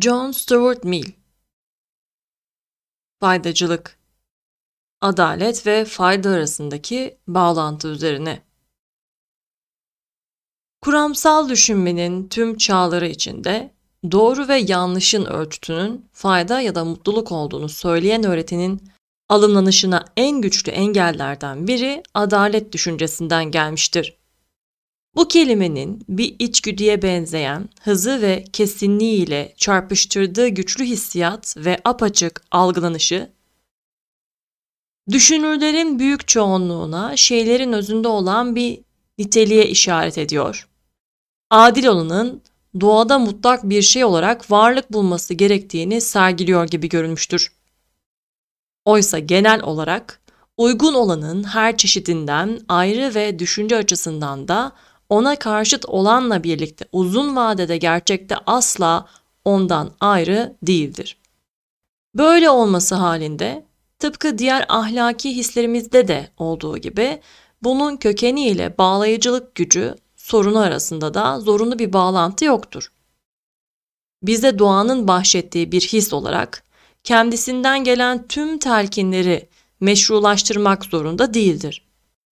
John Stuart Mill Faydacılık Adalet ve fayda arasındaki bağlantı üzerine Kuramsal düşünmenin tüm çağları içinde doğru ve yanlışın ölçütünün fayda ya da mutluluk olduğunu söyleyen öğretinin alımlanışına en güçlü engellerden biri adalet düşüncesinden gelmiştir. Bu kelimenin bir içgüdüye benzeyen hızı ve kesinliği ile çarpıştırdığı güçlü hissiyat ve apaçık algılanışı, düşünürlerin büyük çoğunluğuna şeylerin özünde olan bir niteliğe işaret ediyor. Adil olanın doğada mutlak bir şey olarak varlık bulması gerektiğini sergiliyor gibi görünmüştür. Oysa genel olarak uygun olanın her çeşidinden ayrı ve düşünce açısından da ona karşıt olanla birlikte uzun vadede gerçekte asla ondan ayrı değildir. Böyle olması halinde tıpkı diğer ahlaki hislerimizde de olduğu gibi bunun kökeniyle bağlayıcılık gücü sorunu arasında da zorunlu bir bağlantı yoktur. Bize doğanın bahşettiği bir his olarak kendisinden gelen tüm telkinleri meşrulaştırmak zorunda değildir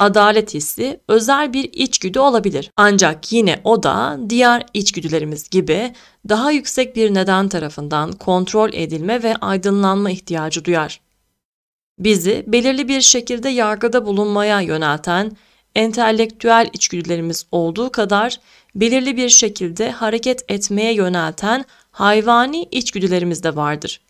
adalet hissi özel bir içgüdü olabilir. Ancak yine o da diğer içgüdülerimiz gibi daha yüksek bir neden tarafından kontrol edilme ve aydınlanma ihtiyacı duyar. Bizi belirli bir şekilde yargıda bulunmaya yönelten entelektüel içgüdülerimiz olduğu kadar belirli bir şekilde hareket etmeye yönelten hayvani içgüdülerimiz de vardır.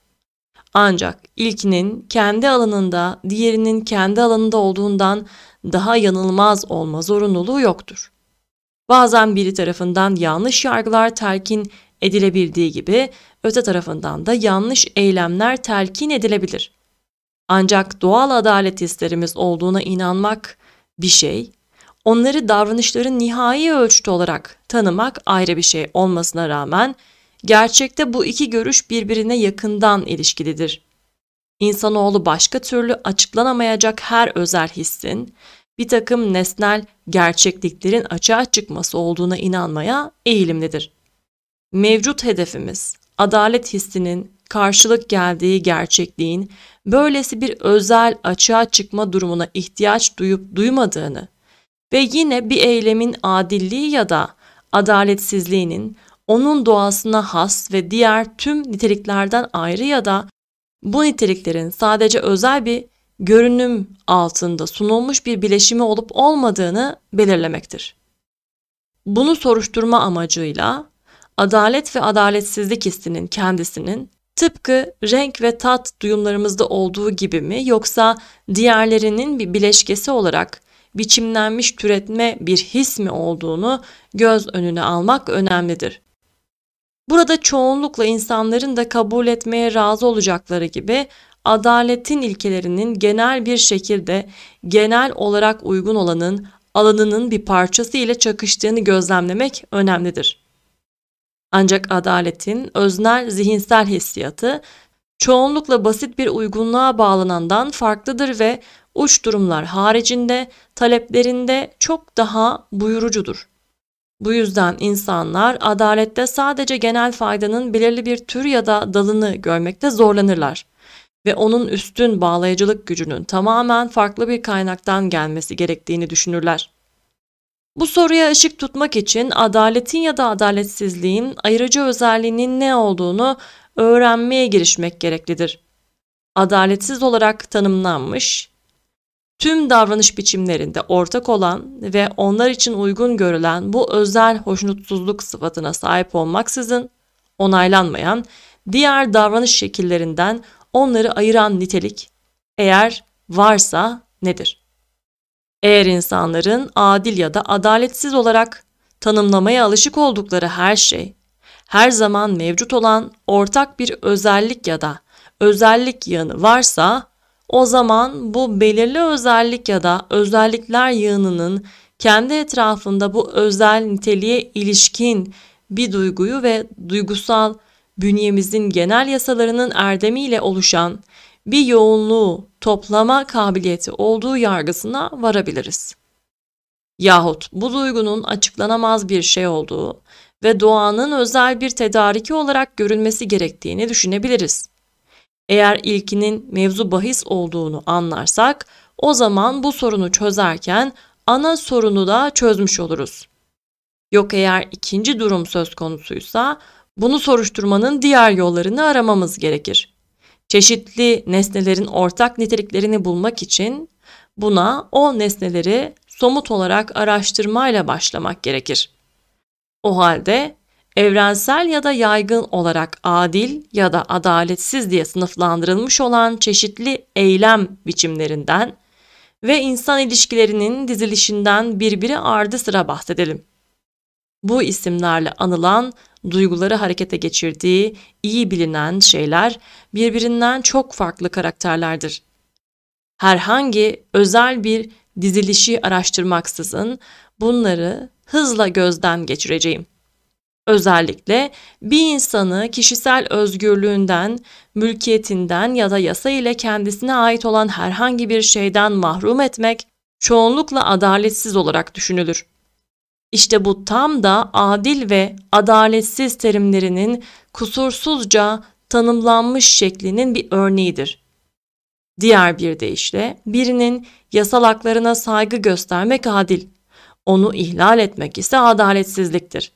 Ancak ilkinin kendi alanında, diğerinin kendi alanında olduğundan daha yanılmaz olma zorunluluğu yoktur. Bazen biri tarafından yanlış yargılar telkin edilebildiği gibi öte tarafından da yanlış eylemler telkin edilebilir. Ancak doğal adalet hislerimiz olduğuna inanmak bir şey, onları davranışların nihai ölçütü olarak tanımak ayrı bir şey olmasına rağmen Gerçekte bu iki görüş birbirine yakından ilişkilidir. İnsanoğlu başka türlü açıklanamayacak her özel hissin, bir takım nesnel gerçekliklerin açığa çıkması olduğuna inanmaya eğilimlidir. Mevcut hedefimiz, adalet hissinin karşılık geldiği gerçekliğin böylesi bir özel açığa çıkma durumuna ihtiyaç duyup duymadığını ve yine bir eylemin adilliği ya da adaletsizliğinin onun doğasına has ve diğer tüm niteliklerden ayrı ya da bu niteliklerin sadece özel bir görünüm altında sunulmuş bir bileşimi olup olmadığını belirlemektir. Bunu soruşturma amacıyla adalet ve adaletsizlik hissinin kendisinin tıpkı renk ve tat duyumlarımızda olduğu gibi mi yoksa diğerlerinin bir bileşkesi olarak biçimlenmiş türetme bir his mi olduğunu göz önüne almak önemlidir. Burada çoğunlukla insanların da kabul etmeye razı olacakları gibi adaletin ilkelerinin genel bir şekilde genel olarak uygun olanın alanının bir parçası ile çakıştığını gözlemlemek önemlidir. Ancak adaletin öznel zihinsel hissiyatı çoğunlukla basit bir uygunluğa bağlanandan farklıdır ve uç durumlar haricinde taleplerinde çok daha buyurucudur. Bu yüzden insanlar adalette sadece genel faydanın belirli bir tür ya da dalını görmekte zorlanırlar ve onun üstün bağlayıcılık gücünün tamamen farklı bir kaynaktan gelmesi gerektiğini düşünürler. Bu soruya ışık tutmak için adaletin ya da adaletsizliğin ayırıcı özelliğinin ne olduğunu öğrenmeye girişmek gereklidir. Adaletsiz olarak tanımlanmış, tüm davranış biçimlerinde ortak olan ve onlar için uygun görülen bu özel hoşnutsuzluk sıfatına sahip olmaksızın onaylanmayan diğer davranış şekillerinden onları ayıran nitelik eğer varsa nedir? Eğer insanların adil ya da adaletsiz olarak tanımlamaya alışık oldukları her şey her zaman mevcut olan ortak bir özellik ya da özellik yanı varsa o zaman bu belirli özellik ya da özellikler yığınının kendi etrafında bu özel niteliğe ilişkin bir duyguyu ve duygusal bünyemizin genel yasalarının erdemiyle oluşan bir yoğunluğu toplama kabiliyeti olduğu yargısına varabiliriz. Yahut bu duygunun açıklanamaz bir şey olduğu ve doğanın özel bir tedariki olarak görülmesi gerektiğini düşünebiliriz. Eğer ilkinin mevzu bahis olduğunu anlarsak o zaman bu sorunu çözerken ana sorunu da çözmüş oluruz. Yok eğer ikinci durum söz konusuysa bunu soruşturmanın diğer yollarını aramamız gerekir. Çeşitli nesnelerin ortak niteliklerini bulmak için buna o nesneleri somut olarak araştırmayla başlamak gerekir. O halde evrensel ya da yaygın olarak adil ya da adaletsiz diye sınıflandırılmış olan çeşitli eylem biçimlerinden ve insan ilişkilerinin dizilişinden birbiri ardı sıra bahsedelim. Bu isimlerle anılan, duyguları harekete geçirdiği, iyi bilinen şeyler birbirinden çok farklı karakterlerdir. Herhangi özel bir dizilişi araştırmaksızın bunları hızla gözden geçireceğim. Özellikle bir insanı kişisel özgürlüğünden, mülkiyetinden ya da yasa ile kendisine ait olan herhangi bir şeyden mahrum etmek çoğunlukla adaletsiz olarak düşünülür. İşte bu tam da adil ve adaletsiz terimlerinin kusursuzca tanımlanmış şeklinin bir örneğidir. Diğer bir deyişle birinin yasal haklarına saygı göstermek adil, onu ihlal etmek ise adaletsizliktir.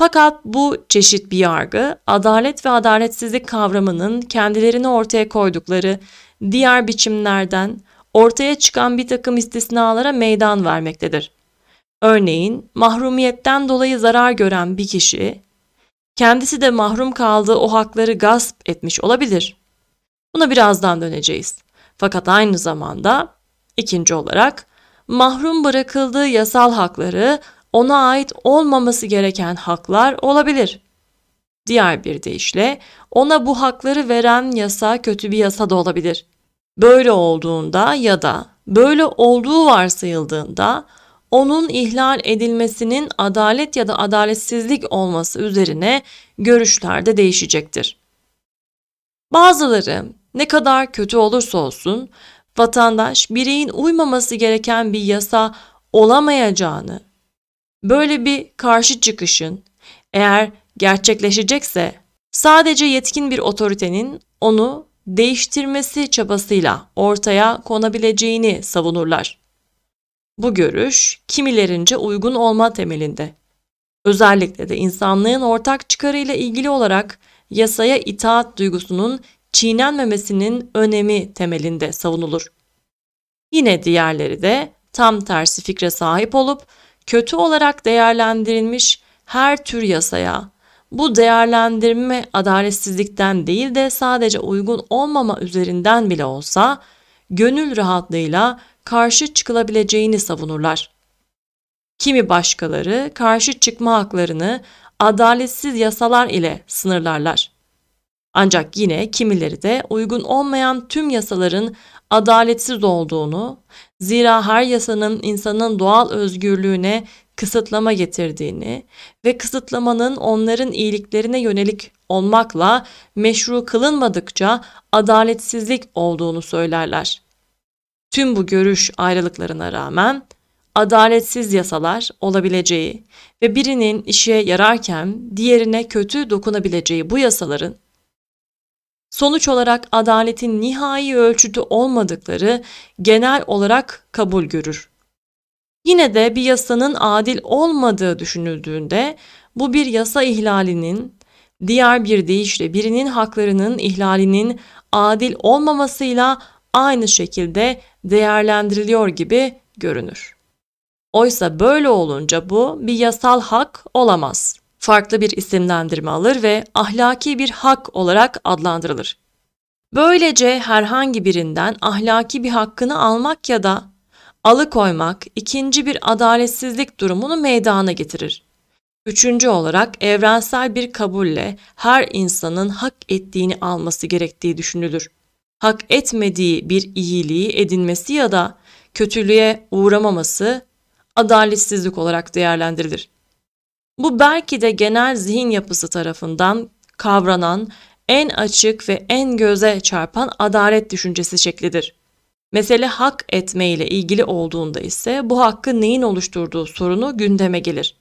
Fakat bu çeşit bir yargı adalet ve adaletsizlik kavramının kendilerini ortaya koydukları diğer biçimlerden ortaya çıkan bir takım istisnalara meydan vermektedir. Örneğin mahrumiyetten dolayı zarar gören bir kişi kendisi de mahrum kaldığı o hakları gasp etmiş olabilir. Buna birazdan döneceğiz. Fakat aynı zamanda ikinci olarak mahrum bırakıldığı yasal hakları ona ait olmaması gereken haklar olabilir. Diğer bir deyişle ona bu hakları veren yasa kötü bir yasa da olabilir. Böyle olduğunda ya da böyle olduğu varsayıldığında onun ihlal edilmesinin adalet ya da adaletsizlik olması üzerine görüşler de değişecektir. Bazıları ne kadar kötü olursa olsun vatandaş bireyin uymaması gereken bir yasa olamayacağını Böyle bir karşı çıkışın eğer gerçekleşecekse sadece yetkin bir otoritenin onu değiştirmesi çabasıyla ortaya konabileceğini savunurlar. Bu görüş kimilerince uygun olma temelinde. Özellikle de insanlığın ortak çıkarıyla ilgili olarak yasaya itaat duygusunun çiğnenmemesinin önemi temelinde savunulur. Yine diğerleri de tam tersi fikre sahip olup kötü olarak değerlendirilmiş her tür yasaya, bu değerlendirme adaletsizlikten değil de sadece uygun olmama üzerinden bile olsa gönül rahatlığıyla karşı çıkılabileceğini savunurlar. Kimi başkaları karşı çıkma haklarını adaletsiz yasalar ile sınırlarlar. Ancak yine kimileri de uygun olmayan tüm yasaların adaletsiz olduğunu Zira her yasanın insanın doğal özgürlüğüne kısıtlama getirdiğini ve kısıtlamanın onların iyiliklerine yönelik olmakla meşru kılınmadıkça adaletsizlik olduğunu söylerler. Tüm bu görüş ayrılıklarına rağmen adaletsiz yasalar olabileceği ve birinin işe yararken diğerine kötü dokunabileceği bu yasaların sonuç olarak adaletin nihai ölçütü olmadıkları genel olarak kabul görür. Yine de bir yasanın adil olmadığı düşünüldüğünde bu bir yasa ihlalinin, diğer bir deyişle birinin haklarının ihlalinin adil olmamasıyla aynı şekilde değerlendiriliyor gibi görünür. Oysa böyle olunca bu bir yasal hak olamaz farklı bir isimlendirme alır ve ahlaki bir hak olarak adlandırılır. Böylece herhangi birinden ahlaki bir hakkını almak ya da alıkoymak ikinci bir adaletsizlik durumunu meydana getirir. Üçüncü olarak evrensel bir kabulle her insanın hak ettiğini alması gerektiği düşünülür. Hak etmediği bir iyiliği edinmesi ya da kötülüğe uğramaması adaletsizlik olarak değerlendirilir. Bu belki de genel zihin yapısı tarafından kavranan en açık ve en göze çarpan adalet düşüncesi şeklidir. Mesele hak etme ile ilgili olduğunda ise bu hakkı neyin oluşturduğu sorunu gündeme gelir.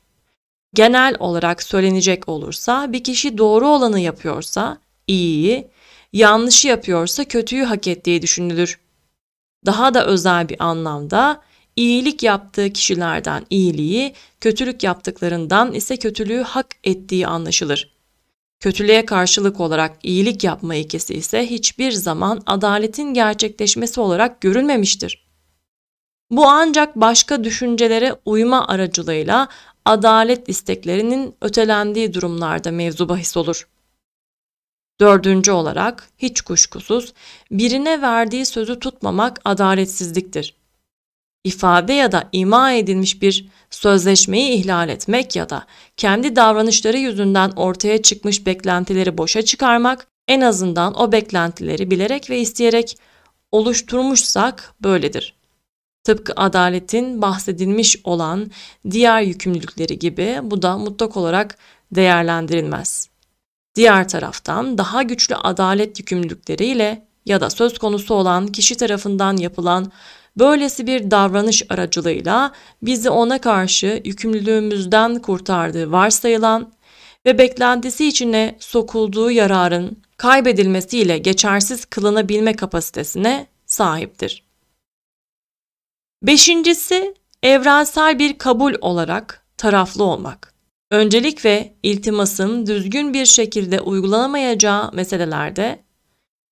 Genel olarak söylenecek olursa bir kişi doğru olanı yapıyorsa iyiyi, yanlışı yapıyorsa kötüyü hak ettiği düşünülür. Daha da özel bir anlamda iyilik yaptığı kişilerden iyiliği, kötülük yaptıklarından ise kötülüğü hak ettiği anlaşılır. Kötülüğe karşılık olarak iyilik yapma ikisi ise hiçbir zaman adaletin gerçekleşmesi olarak görülmemiştir. Bu ancak başka düşüncelere uyma aracılığıyla adalet isteklerinin ötelendiği durumlarda mevzu bahis olur. Dördüncü olarak hiç kuşkusuz birine verdiği sözü tutmamak adaletsizliktir ifade ya da ima edilmiş bir sözleşmeyi ihlal etmek ya da kendi davranışları yüzünden ortaya çıkmış beklentileri boşa çıkarmak, en azından o beklentileri bilerek ve isteyerek oluşturmuşsak böyledir. Tıpkı adaletin bahsedilmiş olan diğer yükümlülükleri gibi bu da mutlak olarak değerlendirilmez. Diğer taraftan daha güçlü adalet yükümlülükleriyle ya da söz konusu olan kişi tarafından yapılan Böylesi bir davranış aracılığıyla bizi ona karşı yükümlülüğümüzden kurtardığı varsayılan ve beklentisi içine sokulduğu yararın kaybedilmesiyle geçersiz kılınabilme kapasitesine sahiptir. Beşincisi, evrensel bir kabul olarak taraflı olmak. Öncelik ve iltimasın düzgün bir şekilde uygulanamayacağı meselelerde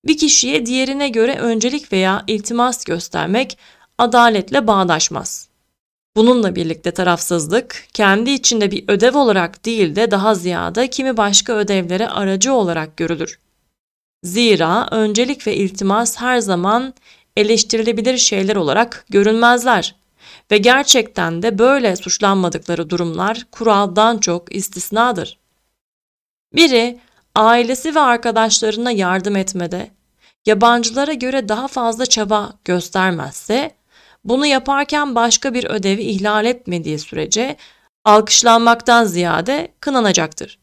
bir kişiye diğerine göre öncelik veya iltimas göstermek adaletle bağdaşmaz. Bununla birlikte tarafsızlık, kendi içinde bir ödev olarak değil de daha ziyade kimi başka ödevlere aracı olarak görülür. Zira öncelik ve iltimas her zaman eleştirilebilir şeyler olarak görünmezler ve gerçekten de böyle suçlanmadıkları durumlar kuraldan çok istisnadır. Biri ailesi ve arkadaşlarına yardım etmede, yabancılara göre daha fazla çaba göstermezse, bunu yaparken başka bir ödevi ihlal etmediği sürece alkışlanmaktan ziyade kınanacaktır.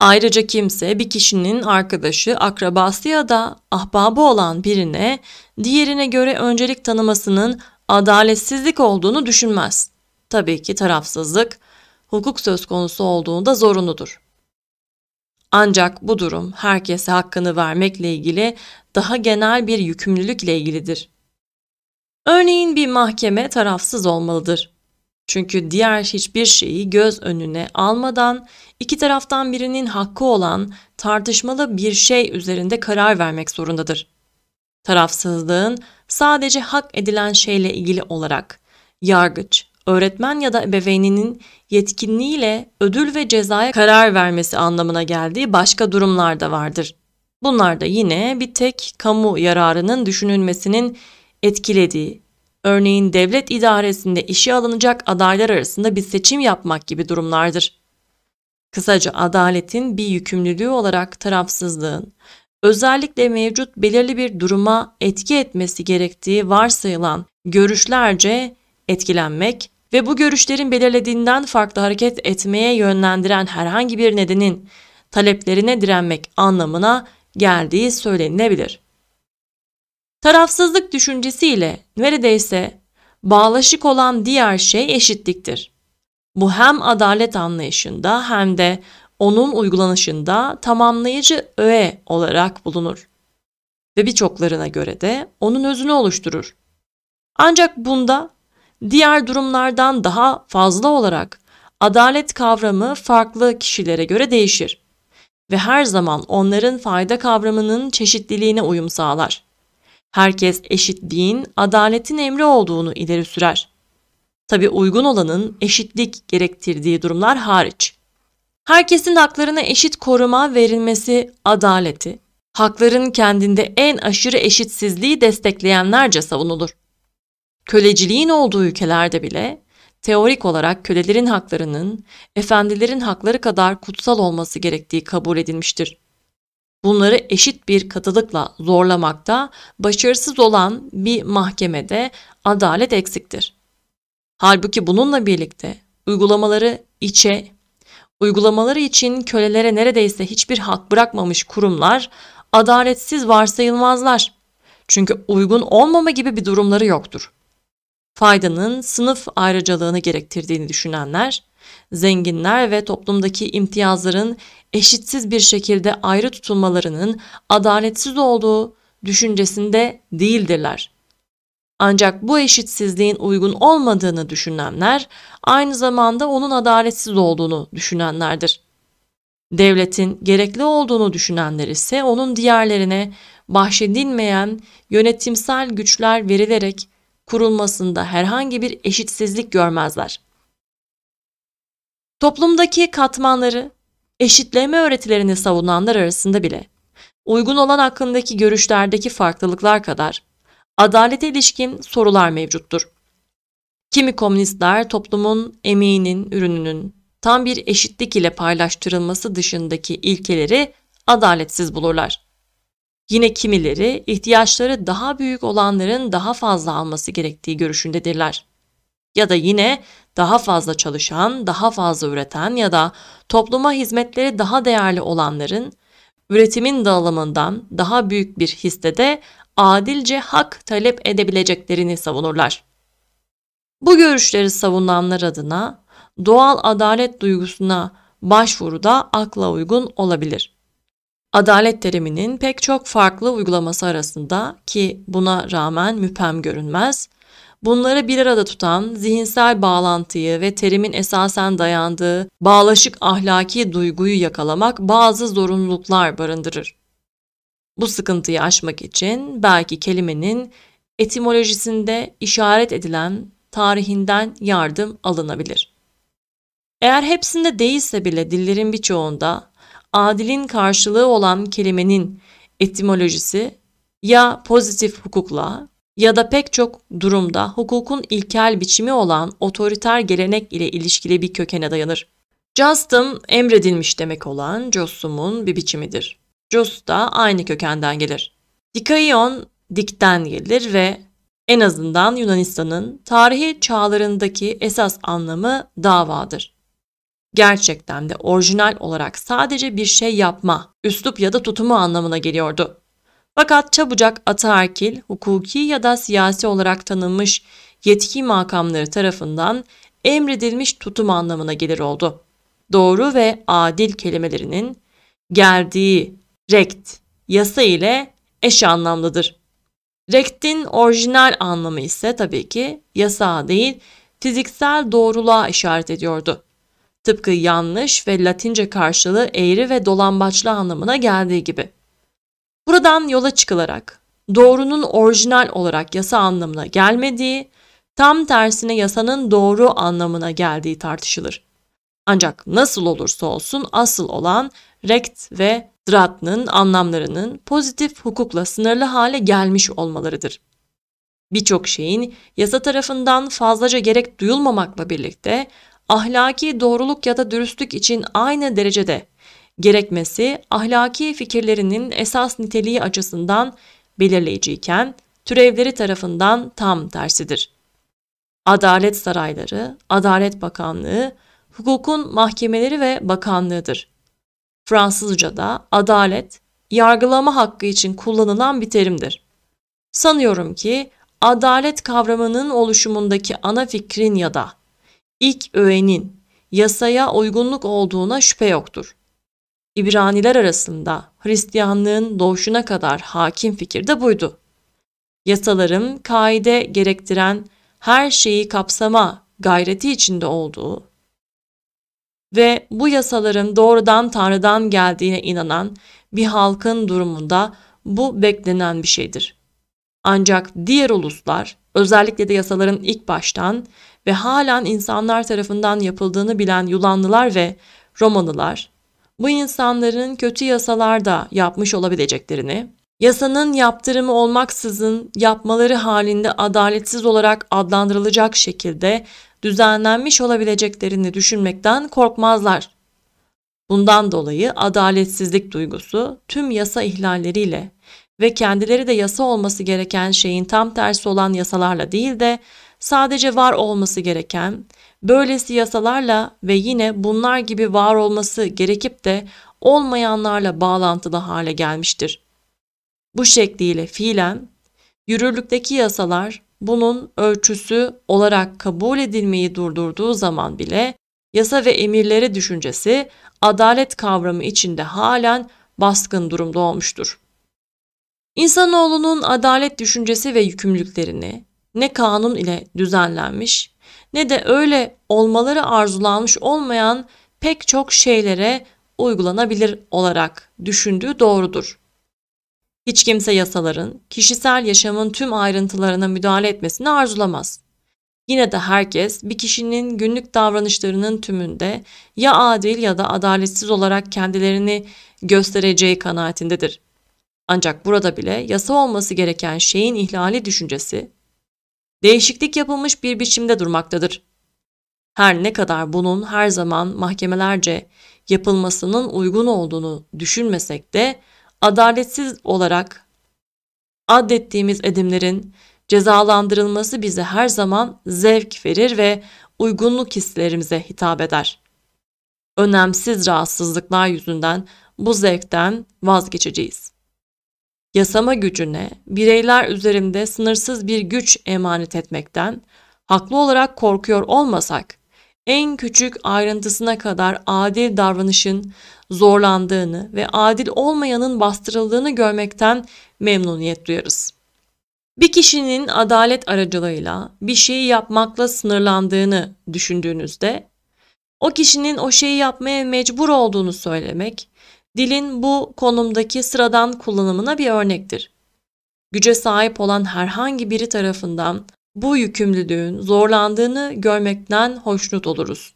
Ayrıca kimse bir kişinin arkadaşı, akrabası ya da ahbabı olan birine diğerine göre öncelik tanımasının adaletsizlik olduğunu düşünmez. Tabii ki tarafsızlık hukuk söz konusu olduğunda zorunludur. Ancak bu durum herkese hakkını vermekle ilgili daha genel bir yükümlülükle ilgilidir. Örneğin bir mahkeme tarafsız olmalıdır. Çünkü diğer hiçbir şeyi göz önüne almadan iki taraftan birinin hakkı olan tartışmalı bir şey üzerinde karar vermek zorundadır. Tarafsızlığın sadece hak edilen şeyle ilgili olarak yargıç, öğretmen ya da ebeveyninin yetkinliğiyle ödül ve cezaya karar vermesi anlamına geldiği başka durumlar da vardır. Bunlar da yine bir tek kamu yararının düşünülmesinin etkilediği, örneğin devlet idaresinde işe alınacak adaylar arasında bir seçim yapmak gibi durumlardır. Kısaca adaletin bir yükümlülüğü olarak tarafsızlığın, özellikle mevcut belirli bir duruma etki etmesi gerektiği varsayılan görüşlerce etkilenmek ve bu görüşlerin belirlediğinden farklı hareket etmeye yönlendiren herhangi bir nedenin taleplerine direnmek anlamına geldiği söylenilebilir. Tarafsızlık düşüncesiyle neredeyse bağlaşık olan diğer şey eşitliktir. Bu hem adalet anlayışında hem de onun uygulanışında tamamlayıcı öğe olarak bulunur ve birçoklarına göre de onun özünü oluşturur. Ancak bunda diğer durumlardan daha fazla olarak adalet kavramı farklı kişilere göre değişir ve her zaman onların fayda kavramının çeşitliliğine uyum sağlar. Herkes eşitliğin, adaletin emri olduğunu ileri sürer. Tabi uygun olanın eşitlik gerektirdiği durumlar hariç. Herkesin haklarına eşit koruma verilmesi adaleti, hakların kendinde en aşırı eşitsizliği destekleyenlerce savunulur köleciliğin olduğu ülkelerde bile teorik olarak kölelerin haklarının efendilerin hakları kadar kutsal olması gerektiği kabul edilmiştir. Bunları eşit bir katılıkla zorlamakta başarısız olan bir mahkemede adalet eksiktir. Halbuki bununla birlikte uygulamaları içe, uygulamaları için kölelere neredeyse hiçbir hak bırakmamış kurumlar adaletsiz varsayılmazlar. Çünkü uygun olmama gibi bir durumları yoktur faydanın sınıf ayrıcalığını gerektirdiğini düşünenler, zenginler ve toplumdaki imtiyazların eşitsiz bir şekilde ayrı tutulmalarının adaletsiz olduğu düşüncesinde değildirler. Ancak bu eşitsizliğin uygun olmadığını düşünenler aynı zamanda onun adaletsiz olduğunu düşünenlerdir. Devletin gerekli olduğunu düşünenler ise onun diğerlerine bahşedilmeyen yönetimsel güçler verilerek kurulmasında herhangi bir eşitsizlik görmezler. Toplumdaki katmanları, eşitleme öğretilerini savunanlar arasında bile uygun olan hakkındaki görüşlerdeki farklılıklar kadar adalete ilişkin sorular mevcuttur. Kimi komünistler toplumun emeğinin, ürününün tam bir eşitlik ile paylaştırılması dışındaki ilkeleri adaletsiz bulurlar. Yine kimileri ihtiyaçları daha büyük olanların daha fazla alması gerektiği görüşündedirler. Ya da yine daha fazla çalışan, daha fazla üreten ya da topluma hizmetleri daha değerli olanların üretimin dağılımından daha büyük bir hissede adilce hak talep edebileceklerini savunurlar. Bu görüşleri savunanlar adına doğal adalet duygusuna başvuru da akla uygun olabilir adalet teriminin pek çok farklı uygulaması arasında ki buna rağmen müpem görünmez, bunları bir arada tutan zihinsel bağlantıyı ve terimin esasen dayandığı bağlaşık ahlaki duyguyu yakalamak bazı zorunluluklar barındırır. Bu sıkıntıyı aşmak için belki kelimenin etimolojisinde işaret edilen tarihinden yardım alınabilir. Eğer hepsinde değilse bile dillerin birçoğunda adilin karşılığı olan kelimenin etimolojisi ya pozitif hukukla ya da pek çok durumda hukukun ilkel biçimi olan otoriter gelenek ile ilişkili bir kökene dayanır. Justum emredilmiş demek olan Josum'un bir biçimidir. Jos da aynı kökenden gelir. Dikaion dikten gelir ve en azından Yunanistan'ın tarihi çağlarındaki esas anlamı davadır gerçekten de orijinal olarak sadece bir şey yapma, üslup ya da tutumu anlamına geliyordu. Fakat çabucak ataerkil, hukuki ya da siyasi olarak tanınmış yetki makamları tarafından emredilmiş tutum anlamına gelir oldu. Doğru ve adil kelimelerinin geldiği rekt yasa ile eş anlamlıdır. Rektin orijinal anlamı ise tabii ki yasa değil, fiziksel doğruluğa işaret ediyordu. Tıpkı yanlış ve Latince karşılığı eğri ve dolambaçlı anlamına geldiği gibi. Buradan yola çıkılarak doğrunun orijinal olarak yasa anlamına gelmediği, tam tersine yasanın doğru anlamına geldiği tartışılır. Ancak nasıl olursa olsun asıl olan rekt ve dratnın anlamlarının pozitif hukukla sınırlı hale gelmiş olmalarıdır. Birçok şeyin yasa tarafından fazlaca gerek duyulmamakla birlikte ahlaki doğruluk ya da dürüstlük için aynı derecede gerekmesi ahlaki fikirlerinin esas niteliği açısından belirleyiciyken türevleri tarafından tam tersidir. Adalet sarayları, Adalet Bakanlığı, hukukun mahkemeleri ve bakanlığıdır. Fransızca'da adalet, yargılama hakkı için kullanılan bir terimdir. Sanıyorum ki adalet kavramının oluşumundaki ana fikrin ya da ilk öğenin yasaya uygunluk olduğuna şüphe yoktur. İbraniler arasında Hristiyanlığın doğuşuna kadar hakim fikir de buydu. Yasaların kaide gerektiren her şeyi kapsama gayreti içinde olduğu ve bu yasaların doğrudan Tanrı'dan geldiğine inanan bir halkın durumunda bu beklenen bir şeydir. Ancak diğer uluslar özellikle de yasaların ilk baştan ve halen insanlar tarafından yapıldığını bilen Yunanlılar ve Romalılar bu insanların kötü yasalarda yapmış olabileceklerini, yasanın yaptırımı olmaksızın yapmaları halinde adaletsiz olarak adlandırılacak şekilde düzenlenmiş olabileceklerini düşünmekten korkmazlar. Bundan dolayı adaletsizlik duygusu tüm yasa ihlalleriyle ve kendileri de yasa olması gereken şeyin tam tersi olan yasalarla değil de sadece var olması gereken, böylesi yasalarla ve yine bunlar gibi var olması gerekip de olmayanlarla bağlantılı hale gelmiştir. Bu şekliyle fiilen yürürlükteki yasalar bunun ölçüsü olarak kabul edilmeyi durdurduğu zaman bile yasa ve emirleri düşüncesi adalet kavramı içinde halen baskın durumda olmuştur. İnsanoğlunun adalet düşüncesi ve yükümlülüklerini ne kanun ile düzenlenmiş ne de öyle olmaları arzulanmış olmayan pek çok şeylere uygulanabilir olarak düşündüğü doğrudur. Hiç kimse yasaların kişisel yaşamın tüm ayrıntılarına müdahale etmesini arzulamaz. Yine de herkes bir kişinin günlük davranışlarının tümünde ya adil ya da adaletsiz olarak kendilerini göstereceği kanaatindedir. Ancak burada bile yasa olması gereken şeyin ihlali düşüncesi değişiklik yapılmış bir biçimde durmaktadır. Her ne kadar bunun her zaman mahkemelerce yapılmasının uygun olduğunu düşünmesek de adaletsiz olarak addettiğimiz edimlerin cezalandırılması bize her zaman zevk verir ve uygunluk hislerimize hitap eder. Önemsiz rahatsızlıklar yüzünden bu zevkten vazgeçeceğiz yasama gücüne, bireyler üzerinde sınırsız bir güç emanet etmekten haklı olarak korkuyor olmasak, en küçük ayrıntısına kadar adil davranışın zorlandığını ve adil olmayanın bastırıldığını görmekten memnuniyet duyarız. Bir kişinin adalet aracılığıyla bir şeyi yapmakla sınırlandığını düşündüğünüzde o kişinin o şeyi yapmaya mecbur olduğunu söylemek dilin bu konumdaki sıradan kullanımına bir örnektir. Güce sahip olan herhangi biri tarafından bu yükümlülüğün zorlandığını görmekten hoşnut oluruz.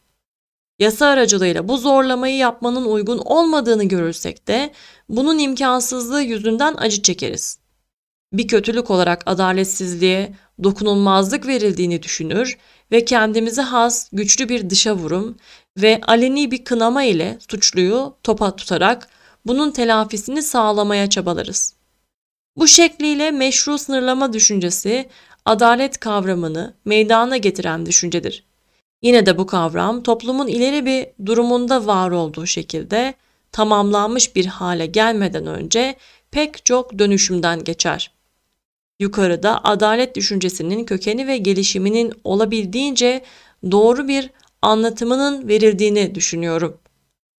Yasa aracılığıyla bu zorlamayı yapmanın uygun olmadığını görürsek de bunun imkansızlığı yüzünden acı çekeriz. Bir kötülük olarak adaletsizliğe, dokunulmazlık verildiğini düşünür ve kendimize has güçlü bir dışa vurum ve aleni bir kınama ile suçluyu topa tutarak bunun telafisini sağlamaya çabalarız. Bu şekliyle meşru sınırlama düşüncesi adalet kavramını meydana getiren düşüncedir. Yine de bu kavram toplumun ileri bir durumunda var olduğu şekilde tamamlanmış bir hale gelmeden önce pek çok dönüşümden geçer. Yukarıda adalet düşüncesinin kökeni ve gelişiminin olabildiğince doğru bir anlatımının verildiğini düşünüyorum.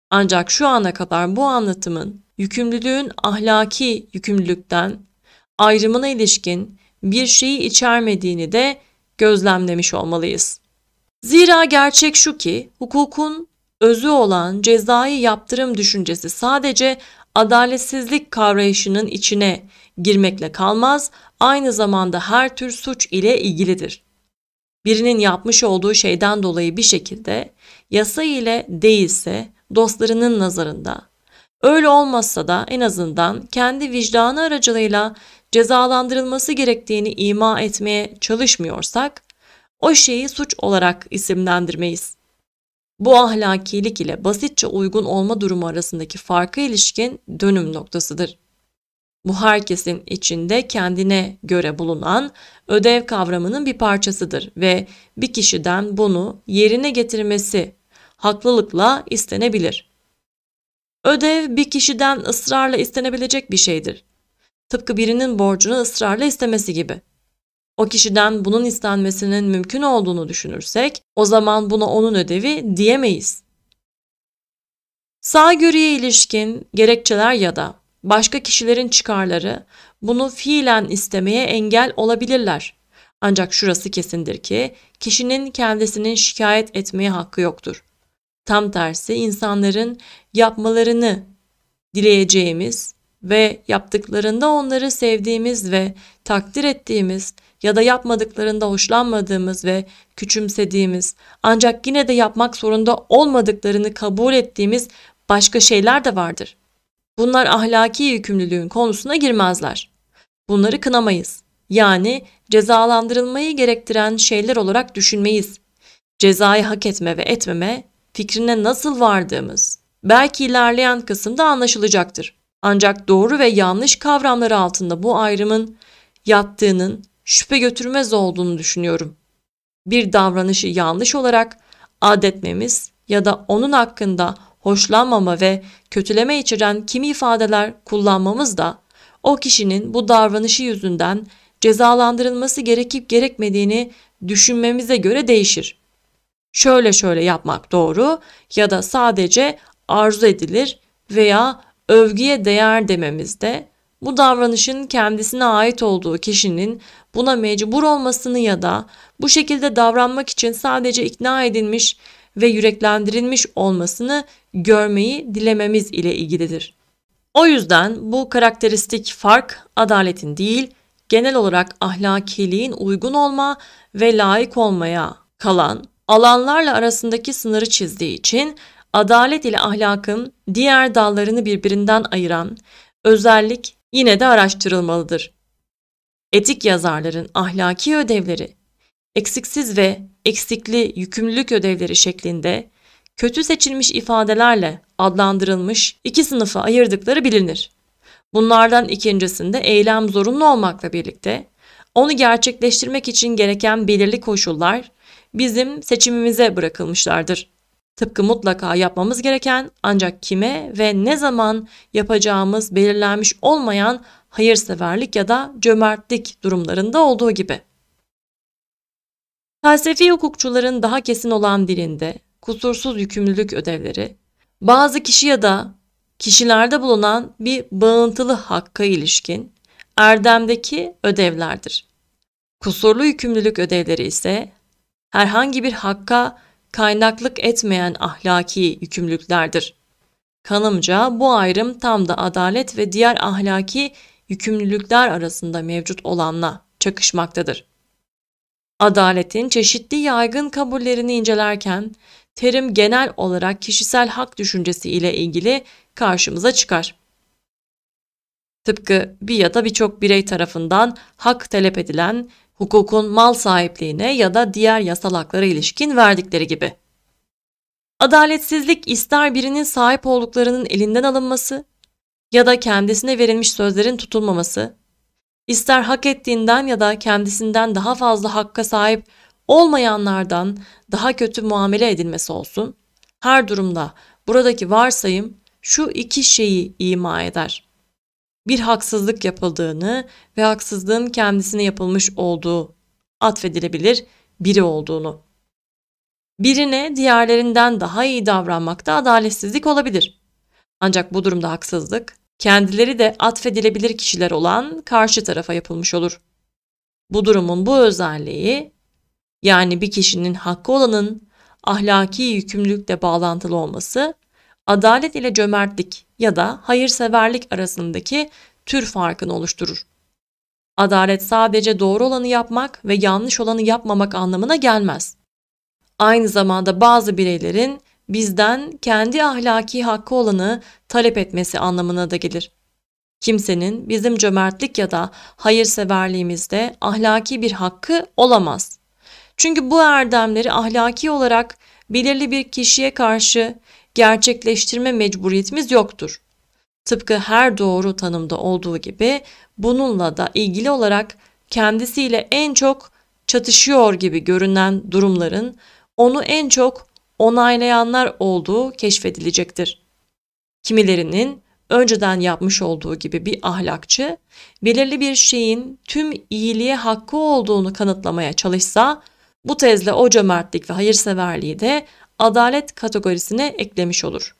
Ancak şu ana kadar bu anlatımın yükümlülüğün ahlaki yükümlülükten ayrımına ilişkin bir şeyi içermediğini de gözlemlemiş olmalıyız. Zira gerçek şu ki hukukun özü olan cezai yaptırım düşüncesi sadece adaletsizlik kavrayışının içine girmekle kalmaz, aynı zamanda her tür suç ile ilgilidir birinin yapmış olduğu şeyden dolayı bir şekilde yasa ile değilse dostlarının nazarında öyle olmazsa da en azından kendi vicdanı aracılığıyla cezalandırılması gerektiğini ima etmeye çalışmıyorsak o şeyi suç olarak isimlendirmeyiz. Bu ahlakilik ile basitçe uygun olma durumu arasındaki farka ilişkin dönüm noktasıdır. Bu herkesin içinde kendine göre bulunan ödev kavramının bir parçasıdır ve bir kişiden bunu yerine getirmesi haklılıkla istenebilir. Ödev bir kişiden ısrarla istenebilecek bir şeydir. Tıpkı birinin borcunu ısrarla istemesi gibi. O kişiden bunun istenmesinin mümkün olduğunu düşünürsek o zaman buna onun ödevi diyemeyiz. Sağgörüye ilişkin gerekçeler ya da başka kişilerin çıkarları bunu fiilen istemeye engel olabilirler. Ancak şurası kesindir ki kişinin kendisinin şikayet etmeye hakkı yoktur. Tam tersi insanların yapmalarını dileyeceğimiz ve yaptıklarında onları sevdiğimiz ve takdir ettiğimiz ya da yapmadıklarında hoşlanmadığımız ve küçümsediğimiz ancak yine de yapmak zorunda olmadıklarını kabul ettiğimiz başka şeyler de vardır. Bunlar ahlaki yükümlülüğün konusuna girmezler. Bunları kınamayız. Yani cezalandırılmayı gerektiren şeyler olarak düşünmeyiz. Cezayı hak etme ve etmeme fikrine nasıl vardığımız belki ilerleyen kısımda anlaşılacaktır. Ancak doğru ve yanlış kavramları altında bu ayrımın yattığının şüphe götürmez olduğunu düşünüyorum. Bir davranışı yanlış olarak adetmemiz ya da onun hakkında hoşlanmama ve kötüleme içeren kimi ifadeler kullanmamız da o kişinin bu davranışı yüzünden cezalandırılması gerekip gerekmediğini düşünmemize göre değişir. Şöyle şöyle yapmak doğru ya da sadece arzu edilir veya övgüye değer dememizde bu davranışın kendisine ait olduğu kişinin buna mecbur olmasını ya da bu şekilde davranmak için sadece ikna edilmiş ve yüreklendirilmiş olmasını görmeyi dilememiz ile ilgilidir. O yüzden bu karakteristik fark adaletin değil, genel olarak ahlakiliğin uygun olma ve layık olmaya kalan alanlarla arasındaki sınırı çizdiği için adalet ile ahlakın diğer dallarını birbirinden ayıran özellik yine de araştırılmalıdır. Etik yazarların ahlaki ödevleri eksiksiz ve eksikli yükümlülük ödevleri şeklinde kötü seçilmiş ifadelerle adlandırılmış iki sınıfa ayırdıkları bilinir. Bunlardan ikincisinde eylem zorunlu olmakla birlikte onu gerçekleştirmek için gereken belirli koşullar bizim seçimimize bırakılmışlardır. Tıpkı mutlaka yapmamız gereken ancak kime ve ne zaman yapacağımız belirlenmiş olmayan hayırseverlik ya da cömertlik durumlarında olduğu gibi. Felsefi hukukçuların daha kesin olan dilinde kusursuz yükümlülük ödevleri, bazı kişi ya da kişilerde bulunan bir bağıntılı hakka ilişkin erdemdeki ödevlerdir. Kusurlu yükümlülük ödevleri ise herhangi bir hakka kaynaklık etmeyen ahlaki yükümlülüklerdir. Kanımca bu ayrım tam da adalet ve diğer ahlaki yükümlülükler arasında mevcut olanla çakışmaktadır. Adaletin çeşitli yaygın kabullerini incelerken terim genel olarak kişisel hak düşüncesi ile ilgili karşımıza çıkar. Tıpkı bir ya da birçok birey tarafından hak talep edilen hukukun mal sahipliğine ya da diğer yasal haklara ilişkin verdikleri gibi. Adaletsizlik ister birinin sahip olduklarının elinden alınması ya da kendisine verilmiş sözlerin tutulmaması, ister hak ettiğinden ya da kendisinden daha fazla hakka sahip olmayanlardan daha kötü muamele edilmesi olsun. Her durumda buradaki varsayım şu iki şeyi ima eder. Bir haksızlık yapıldığını ve haksızlığın kendisine yapılmış olduğu atfedilebilir biri olduğunu. Birine diğerlerinden daha iyi davranmakta adaletsizlik olabilir. Ancak bu durumda haksızlık kendileri de atfedilebilir kişiler olan karşı tarafa yapılmış olur. Bu durumun bu özelliği yani bir kişinin hakkı olanın ahlaki yükümlülükle bağlantılı olması, adalet ile cömertlik ya da hayırseverlik arasındaki tür farkını oluşturur. Adalet sadece doğru olanı yapmak ve yanlış olanı yapmamak anlamına gelmez. Aynı zamanda bazı bireylerin bizden kendi ahlaki hakkı olanı talep etmesi anlamına da gelir. Kimsenin bizim cömertlik ya da hayırseverliğimizde ahlaki bir hakkı olamaz. Çünkü bu erdemleri ahlaki olarak belirli bir kişiye karşı gerçekleştirme mecburiyetimiz yoktur. Tıpkı her doğru tanımda olduğu gibi bununla da ilgili olarak kendisiyle en çok çatışıyor gibi görünen durumların onu en çok onaylayanlar olduğu keşfedilecektir. Kimilerinin önceden yapmış olduğu gibi bir ahlakçı belirli bir şeyin tüm iyiliğe hakkı olduğunu kanıtlamaya çalışsa bu tezle o cömertlik ve hayırseverliği de adalet kategorisine eklemiş olur.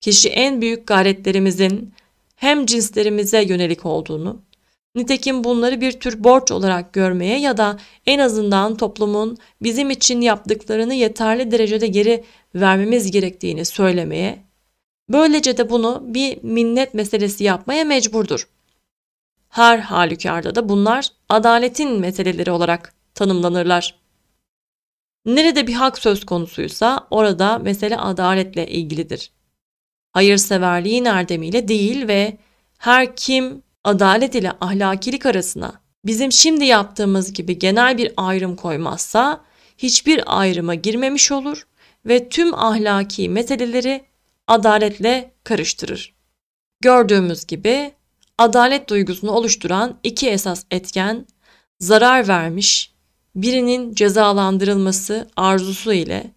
Kişi en büyük gayretlerimizin hem cinslerimize yönelik olduğunu, nitekim bunları bir tür borç olarak görmeye ya da en azından toplumun bizim için yaptıklarını yeterli derecede geri vermemiz gerektiğini söylemeye, böylece de bunu bir minnet meselesi yapmaya mecburdur. Her halükarda da bunlar adaletin meseleleri olarak tanımlanırlar. Nerede bir hak söz konusuysa orada mesele adaletle ilgilidir. Hayırseverliğin erdemiyle değil ve her kim adalet ile ahlakilik arasına bizim şimdi yaptığımız gibi genel bir ayrım koymazsa hiçbir ayrıma girmemiş olur ve tüm ahlaki meseleleri adaletle karıştırır. Gördüğümüz gibi adalet duygusunu oluşturan iki esas etken zarar vermiş birinin cezalandırılması arzusu ile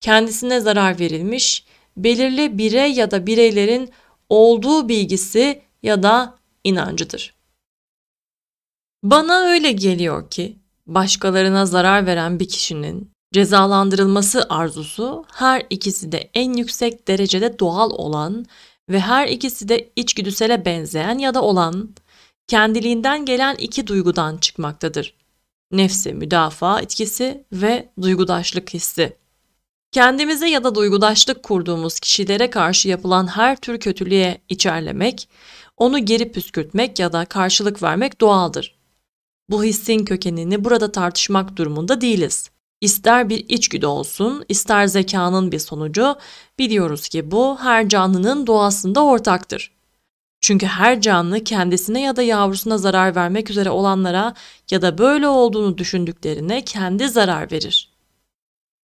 kendisine zarar verilmiş belirli birey ya da bireylerin olduğu bilgisi ya da inancıdır. Bana öyle geliyor ki başkalarına zarar veren bir kişinin cezalandırılması arzusu her ikisi de en yüksek derecede doğal olan ve her ikisi de içgüdüsele benzeyen ya da olan kendiliğinden gelen iki duygudan çıkmaktadır. Nefse müdafaa etkisi ve duygudaşlık hissi. Kendimize ya da duygudaşlık kurduğumuz kişilere karşı yapılan her tür kötülüğe içerlemek, onu geri püskürtmek ya da karşılık vermek doğaldır. Bu hissin kökenini burada tartışmak durumunda değiliz. İster bir içgüdü olsun, ister zekanın bir sonucu, biliyoruz ki bu her canlının doğasında ortaktır. Çünkü her canlı kendisine ya da yavrusuna zarar vermek üzere olanlara ya da böyle olduğunu düşündüklerine kendi zarar verir.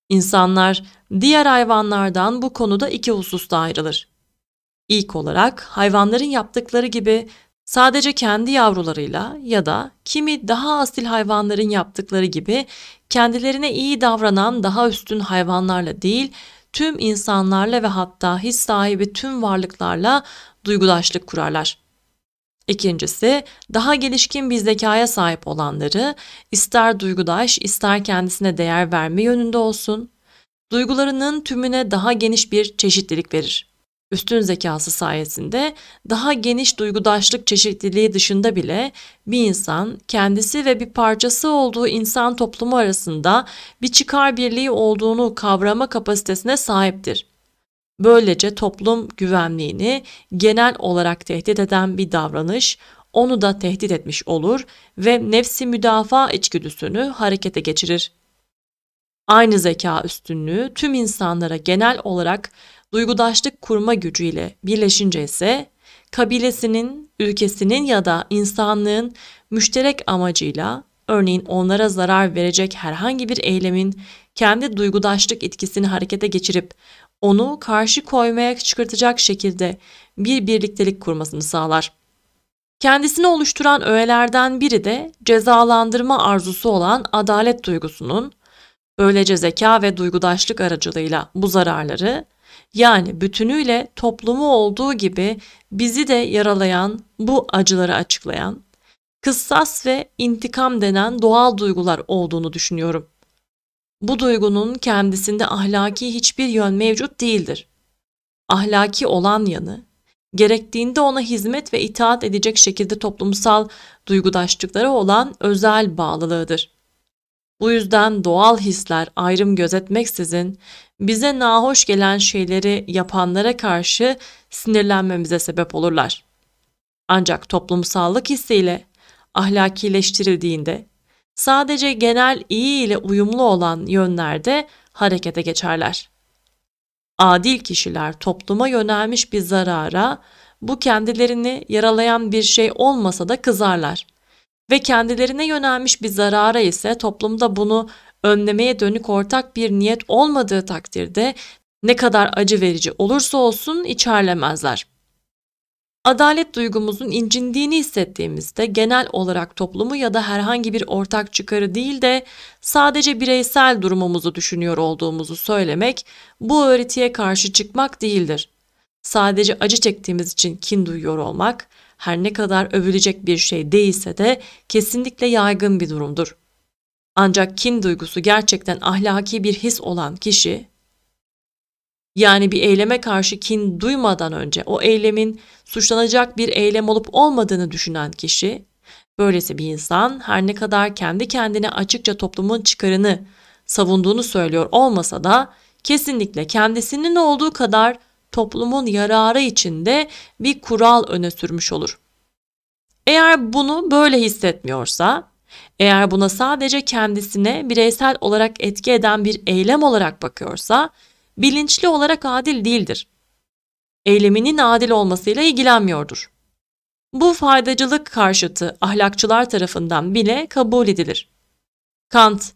İnsanlar diğer hayvanlardan bu konuda iki hususta ayrılır. İlk olarak hayvanların yaptıkları gibi sadece kendi yavrularıyla ya da kimi daha asil hayvanların yaptıkları gibi kendilerine iyi davranan daha üstün hayvanlarla değil, tüm insanlarla ve hatta his sahibi tüm varlıklarla duygudaşlık kurarlar. İkincisi, daha gelişkin bir zekaya sahip olanları ister duygudaş ister kendisine değer verme yönünde olsun, duygularının tümüne daha geniş bir çeşitlilik verir üstün zekası sayesinde daha geniş duygudaşlık çeşitliliği dışında bile bir insan kendisi ve bir parçası olduğu insan toplumu arasında bir çıkar birliği olduğunu kavrama kapasitesine sahiptir. Böylece toplum güvenliğini genel olarak tehdit eden bir davranış onu da tehdit etmiş olur ve nefsi müdafaa içgüdüsünü harekete geçirir. Aynı zeka üstünlüğü tüm insanlara genel olarak duygudaşlık kurma gücüyle birleşince ise kabilesinin, ülkesinin ya da insanlığın müşterek amacıyla örneğin onlara zarar verecek herhangi bir eylemin kendi duygudaşlık etkisini harekete geçirip onu karşı koymaya çıkartacak şekilde bir birliktelik kurmasını sağlar. Kendisini oluşturan öğelerden biri de cezalandırma arzusu olan adalet duygusunun, böylece zeka ve duygudaşlık aracılığıyla bu zararları yani bütünüyle toplumu olduğu gibi bizi de yaralayan, bu acıları açıklayan, kıssas ve intikam denen doğal duygular olduğunu düşünüyorum. Bu duygunun kendisinde ahlaki hiçbir yön mevcut değildir. Ahlaki olan yanı, gerektiğinde ona hizmet ve itaat edecek şekilde toplumsal duygudaşlıkları olan özel bağlılığıdır. Bu yüzden doğal hisler ayrım gözetmeksizin bize nahoş gelen şeyleri yapanlara karşı sinirlenmemize sebep olurlar. Ancak toplumsallık hissiyle ahlakileştirildiğinde sadece genel iyi ile uyumlu olan yönlerde harekete geçerler. Adil kişiler topluma yönelmiş bir zarara, bu kendilerini yaralayan bir şey olmasa da kızarlar ve kendilerine yönelmiş bir zarara ise toplumda bunu önlemeye dönük ortak bir niyet olmadığı takdirde ne kadar acı verici olursa olsun içerlemezler. Adalet duygumuzun incindiğini hissettiğimizde genel olarak toplumu ya da herhangi bir ortak çıkarı değil de sadece bireysel durumumuzu düşünüyor olduğumuzu söylemek bu öğretiye karşı çıkmak değildir. Sadece acı çektiğimiz için kin duyuyor olmak, her ne kadar övülecek bir şey değilse de kesinlikle yaygın bir durumdur. Ancak kin duygusu gerçekten ahlaki bir his olan kişi, yani bir eyleme karşı kin duymadan önce o eylemin suçlanacak bir eylem olup olmadığını düşünen kişi, böylesi bir insan her ne kadar kendi kendine açıkça toplumun çıkarını savunduğunu söylüyor olmasa da kesinlikle kendisinin olduğu kadar toplumun yararı içinde bir kural öne sürmüş olur. Eğer bunu böyle hissetmiyorsa, eğer buna sadece kendisine bireysel olarak etki eden bir eylem olarak bakıyorsa, bilinçli olarak adil değildir. Eyleminin adil olmasıyla ilgilenmiyordur. Bu faydacılık karşıtı ahlakçılar tarafından bile kabul edilir. Kant,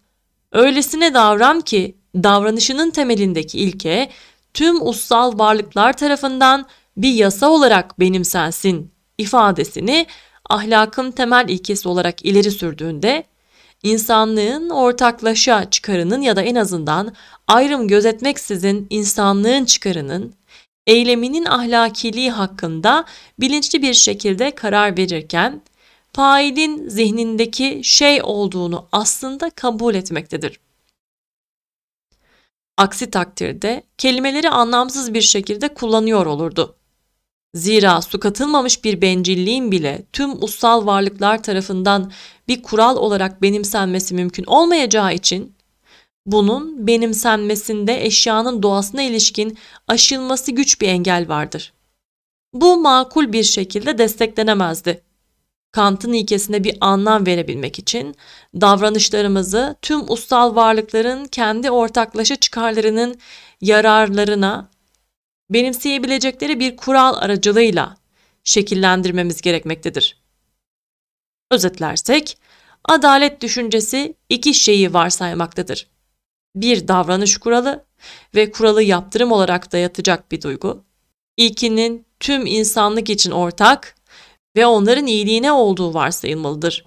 öylesine davran ki davranışının temelindeki ilke tüm ussal varlıklar tarafından bir yasa olarak benimsensin ifadesini ahlakın temel ilkesi olarak ileri sürdüğünde insanlığın ortaklaşa çıkarının ya da en azından ayrım gözetmeksizin insanlığın çıkarının eyleminin ahlakiliği hakkında bilinçli bir şekilde karar verirken failin zihnindeki şey olduğunu aslında kabul etmektedir. Aksi takdirde kelimeleri anlamsız bir şekilde kullanıyor olurdu. Zira su katılmamış bir bencilliğin bile tüm ussal varlıklar tarafından bir kural olarak benimsenmesi mümkün olmayacağı için bunun benimsenmesinde eşyanın doğasına ilişkin aşılması güç bir engel vardır. Bu makul bir şekilde desteklenemezdi. Kant'ın ilkesine bir anlam verebilmek için davranışlarımızı tüm ustal varlıkların kendi ortaklaşa çıkarlarının yararlarına benimseyebilecekleri bir kural aracılığıyla şekillendirmemiz gerekmektedir. Özetlersek, adalet düşüncesi iki şeyi varsaymaktadır. Bir davranış kuralı ve kuralı yaptırım olarak dayatacak bir duygu. İlkinin tüm insanlık için ortak, ve onların iyiliğine olduğu varsayılmalıdır.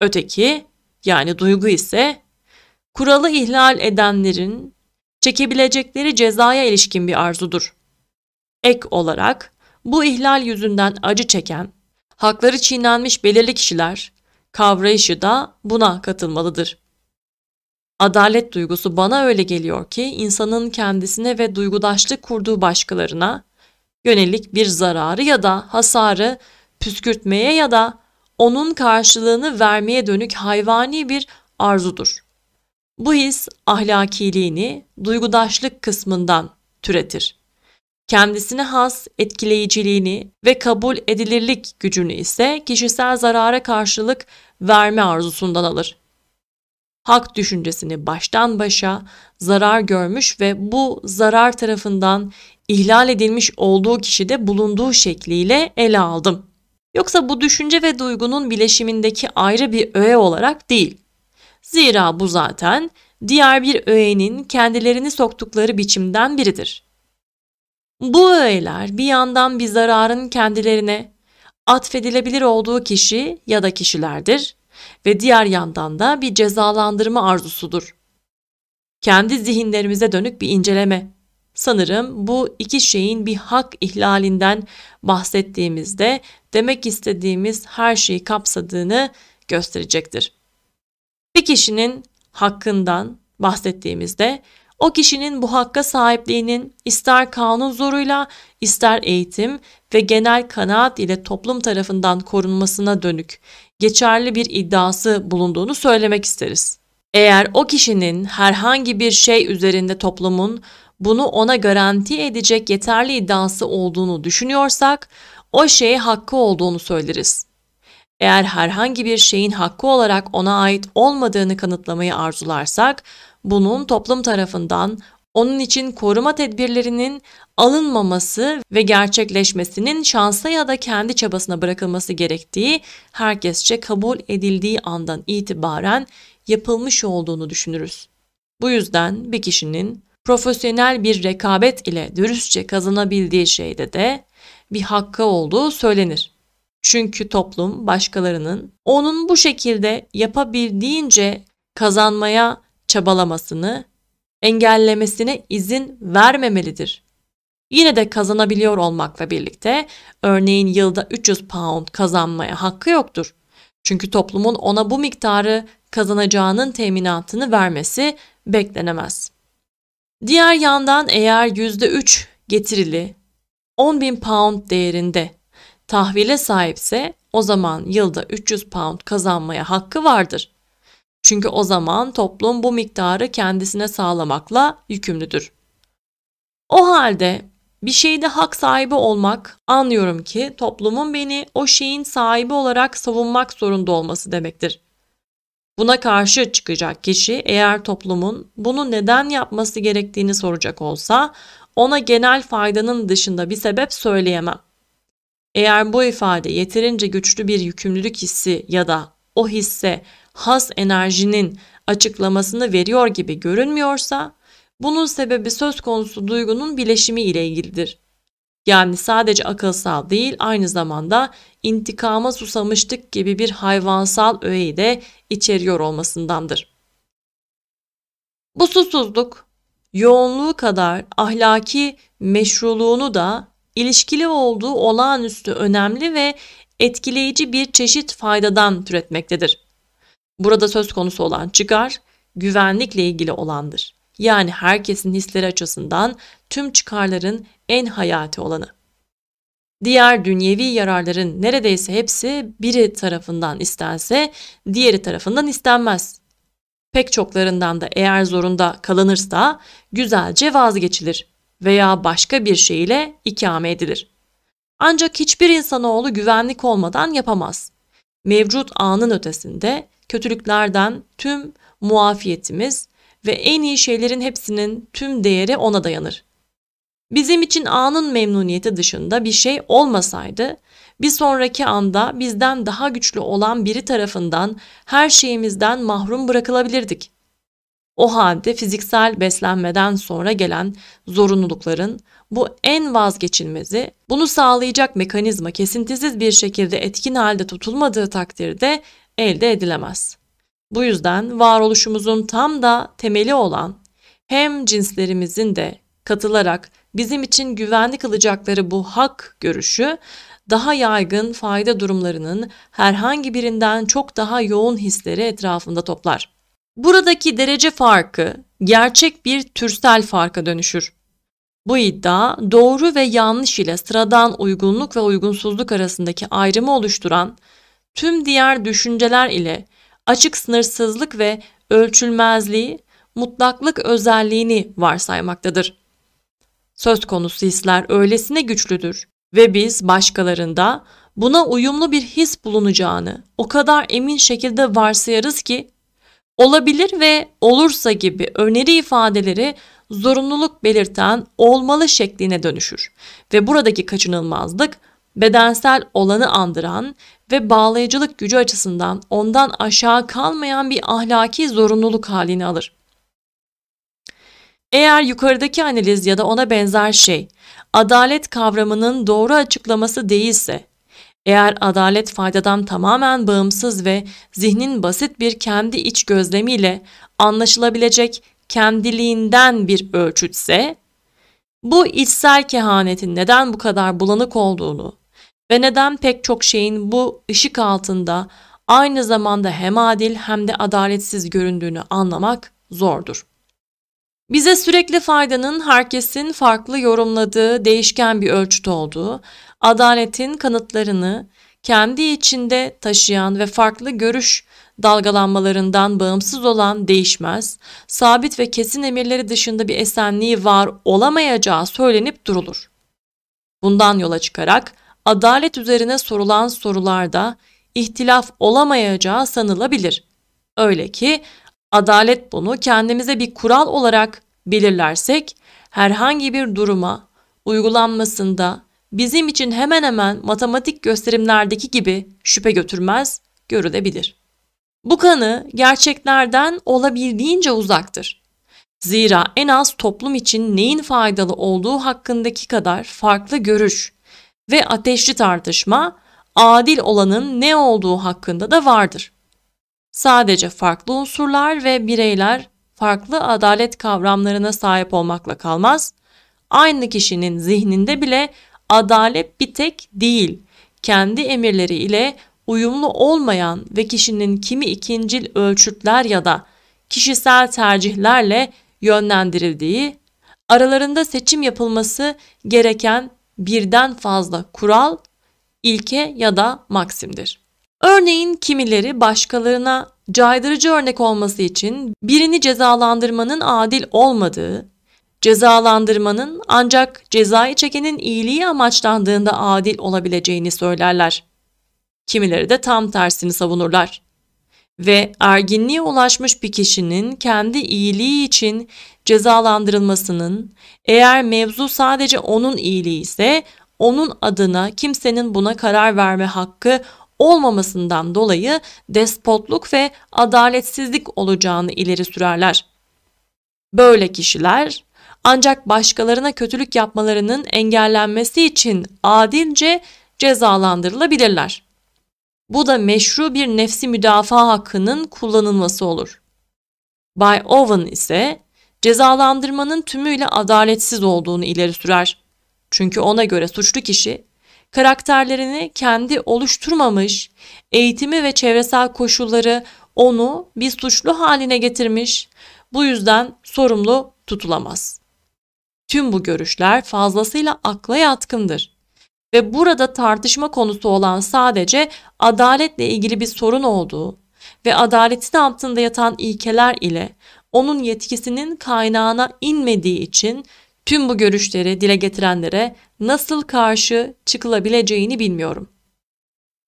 Öteki yani duygu ise kuralı ihlal edenlerin çekebilecekleri cezaya ilişkin bir arzudur. Ek olarak bu ihlal yüzünden acı çeken, hakları çiğnenmiş belirli kişiler kavrayışı da buna katılmalıdır. Adalet duygusu bana öyle geliyor ki insanın kendisine ve duygudaşlık kurduğu başkalarına yönelik bir zararı ya da hasarı püskürtmeye ya da onun karşılığını vermeye dönük hayvani bir arzudur. Bu his ahlakiliğini duygudaşlık kısmından türetir. Kendisine has etkileyiciliğini ve kabul edilirlik gücünü ise kişisel zarara karşılık verme arzusundan alır. Hak düşüncesini baştan başa zarar görmüş ve bu zarar tarafından ihlal edilmiş olduğu kişide bulunduğu şekliyle ele aldım yoksa bu düşünce ve duygunun bileşimindeki ayrı bir öğe olarak değil. Zira bu zaten diğer bir öğenin kendilerini soktukları biçimden biridir. Bu öğeler bir yandan bir zararın kendilerine atfedilebilir olduğu kişi ya da kişilerdir ve diğer yandan da bir cezalandırma arzusudur. Kendi zihinlerimize dönük bir inceleme. Sanırım bu iki şeyin bir hak ihlalinden bahsettiğimizde demek istediğimiz her şeyi kapsadığını gösterecektir. Bir kişinin hakkından bahsettiğimizde o kişinin bu hakka sahipliğinin ister kanun zoruyla ister eğitim ve genel kanaat ile toplum tarafından korunmasına dönük geçerli bir iddiası bulunduğunu söylemek isteriz. Eğer o kişinin herhangi bir şey üzerinde toplumun bunu ona garanti edecek yeterli iddiası olduğunu düşünüyorsak, o şeye hakkı olduğunu söyleriz. Eğer herhangi bir şeyin hakkı olarak ona ait olmadığını kanıtlamayı arzularsak, bunun toplum tarafından onun için koruma tedbirlerinin alınmaması ve gerçekleşmesinin şansa ya da kendi çabasına bırakılması gerektiği herkesçe kabul edildiği andan itibaren yapılmış olduğunu düşünürüz. Bu yüzden bir kişinin profesyonel bir rekabet ile dürüstçe kazanabildiği şeyde de bir hakkı olduğu söylenir. Çünkü toplum başkalarının onun bu şekilde yapabildiğince kazanmaya çabalamasını engellemesine izin vermemelidir. Yine de kazanabiliyor olmakla birlikte örneğin yılda 300 pound kazanmaya hakkı yoktur. Çünkü toplumun ona bu miktarı kazanacağının teminatını vermesi beklenemez. Diğer yandan eğer %3 getirili 10.000 pound değerinde tahvile sahipse o zaman yılda 300 pound kazanmaya hakkı vardır. Çünkü o zaman toplum bu miktarı kendisine sağlamakla yükümlüdür. O halde bir şeyde hak sahibi olmak anlıyorum ki toplumun beni o şeyin sahibi olarak savunmak zorunda olması demektir. Buna karşı çıkacak kişi eğer toplumun bunu neden yapması gerektiğini soracak olsa ona genel faydanın dışında bir sebep söyleyemem. Eğer bu ifade yeterince güçlü bir yükümlülük hissi ya da o hisse has enerjinin açıklamasını veriyor gibi görünmüyorsa, bunun sebebi söz konusu duygunun bileşimi ile ilgilidir. Yani sadece akılsal değil aynı zamanda intikama susamıştık gibi bir hayvansal öğeyi de içeriyor olmasındandır. Bu susuzluk yoğunluğu kadar ahlaki meşruluğunu da ilişkili olduğu olağanüstü önemli ve etkileyici bir çeşit faydadan türetmektedir. Burada söz konusu olan çıkar, güvenlikle ilgili olandır. Yani herkesin hisleri açısından tüm çıkarların en hayati olanı. Diğer dünyevi yararların neredeyse hepsi biri tarafından istense diğeri tarafından istenmez. Pek çoklarından da eğer zorunda kalınırsa güzelce vazgeçilir veya başka bir şey ile ikame edilir. Ancak hiçbir insanoğlu güvenlik olmadan yapamaz. Mevcut anın ötesinde kötülüklerden tüm muafiyetimiz ve en iyi şeylerin hepsinin tüm değeri ona dayanır. Bizim için anın memnuniyeti dışında bir şey olmasaydı bir sonraki anda bizden daha güçlü olan biri tarafından her şeyimizden mahrum bırakılabilirdik. O halde fiziksel beslenmeden sonra gelen zorunlulukların bu en vazgeçilmezi, bunu sağlayacak mekanizma kesintisiz bir şekilde etkin halde tutulmadığı takdirde elde edilemez. Bu yüzden varoluşumuzun tam da temeli olan hem cinslerimizin de katılarak bizim için güvenli kılacakları bu hak görüşü daha yaygın fayda durumlarının herhangi birinden çok daha yoğun hisleri etrafında toplar. Buradaki derece farkı gerçek bir türsel farka dönüşür. Bu iddia doğru ve yanlış ile sıradan uygunluk ve uygunsuzluk arasındaki ayrımı oluşturan tüm diğer düşünceler ile açık sınırsızlık ve ölçülmezliği, mutlaklık özelliğini varsaymaktadır. Söz konusu hisler öylesine güçlüdür ve biz başkalarında buna uyumlu bir his bulunacağını o kadar emin şekilde varsayarız ki olabilir ve olursa gibi öneri ifadeleri zorunluluk belirten olmalı şekline dönüşür. Ve buradaki kaçınılmazlık bedensel olanı andıran ve bağlayıcılık gücü açısından ondan aşağı kalmayan bir ahlaki zorunluluk halini alır. Eğer yukarıdaki analiz ya da ona benzer şey adalet kavramının doğru açıklaması değilse, eğer adalet faydadan tamamen bağımsız ve zihnin basit bir kendi iç gözlemiyle anlaşılabilecek kendiliğinden bir ölçütse, bu içsel kehanetin neden bu kadar bulanık olduğunu ve neden pek çok şeyin bu ışık altında aynı zamanda hem adil hem de adaletsiz göründüğünü anlamak zordur. Bize sürekli faydanın herkesin farklı yorumladığı değişken bir ölçüt olduğu, adaletin kanıtlarını kendi içinde taşıyan ve farklı görüş dalgalanmalarından bağımsız olan değişmez, sabit ve kesin emirleri dışında bir esenliği var olamayacağı söylenip durulur. Bundan yola çıkarak adalet üzerine sorulan sorularda ihtilaf olamayacağı sanılabilir. Öyle ki Adalet bunu kendimize bir kural olarak belirlersek herhangi bir duruma uygulanmasında bizim için hemen hemen matematik gösterimlerdeki gibi şüphe götürmez, görülebilir. Bu kanı gerçeklerden olabildiğince uzaktır. Zira en az toplum için neyin faydalı olduğu hakkındaki kadar farklı görüş ve ateşli tartışma adil olanın ne olduğu hakkında da vardır. Sadece farklı unsurlar ve bireyler farklı adalet kavramlarına sahip olmakla kalmaz, aynı kişinin zihninde bile adalet bir tek değil, kendi emirleri ile uyumlu olmayan ve kişinin kimi ikincil ölçütler ya da kişisel tercihlerle yönlendirildiği, aralarında seçim yapılması gereken birden fazla kural, ilke ya da maksimdir. Örneğin kimileri başkalarına caydırıcı örnek olması için birini cezalandırmanın adil olmadığı, cezalandırmanın ancak cezayı çekenin iyiliği amaçlandığında adil olabileceğini söylerler. Kimileri de tam tersini savunurlar ve erginliğe ulaşmış bir kişinin kendi iyiliği için cezalandırılmasının eğer mevzu sadece onun iyiliği ise onun adına kimsenin buna karar verme hakkı olmamasından dolayı despotluk ve adaletsizlik olacağını ileri sürerler. Böyle kişiler ancak başkalarına kötülük yapmalarının engellenmesi için adilce cezalandırılabilirler. Bu da meşru bir nefsi müdafaa hakkının kullanılması olur. Bay Owen ise cezalandırmanın tümüyle adaletsiz olduğunu ileri sürer. Çünkü ona göre suçlu kişi karakterlerini kendi oluşturmamış, eğitimi ve çevresel koşulları onu bir suçlu haline getirmiş, bu yüzden sorumlu tutulamaz. Tüm bu görüşler fazlasıyla akla yatkındır ve burada tartışma konusu olan sadece adaletle ilgili bir sorun olduğu ve adaletin altında yatan ilkeler ile onun yetkisinin kaynağına inmediği için Tüm bu görüşleri dile getirenlere nasıl karşı çıkılabileceğini bilmiyorum.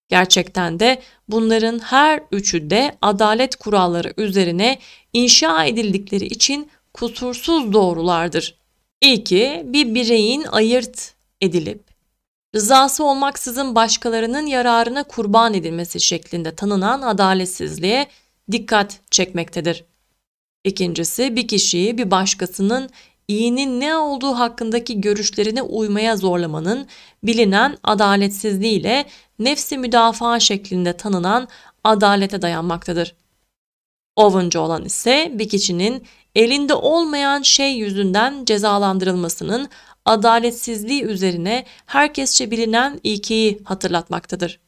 Gerçekten de bunların her üçü de adalet kuralları üzerine inşa edildikleri için kusursuz doğrulardır. İlki, bir bireyin ayırt edilip rızası olmaksızın başkalarının yararına kurban edilmesi şeklinde tanınan adaletsizliğe dikkat çekmektedir. İkincisi bir kişiyi bir başkasının iyinin ne olduğu hakkındaki görüşlerine uymaya zorlamanın bilinen adaletsizliğiyle nefsi müdafaa şeklinde tanınan adalete dayanmaktadır. Ovuncu olan ise bir kişinin elinde olmayan şey yüzünden cezalandırılmasının adaletsizliği üzerine herkesçe bilinen ilkeyi hatırlatmaktadır.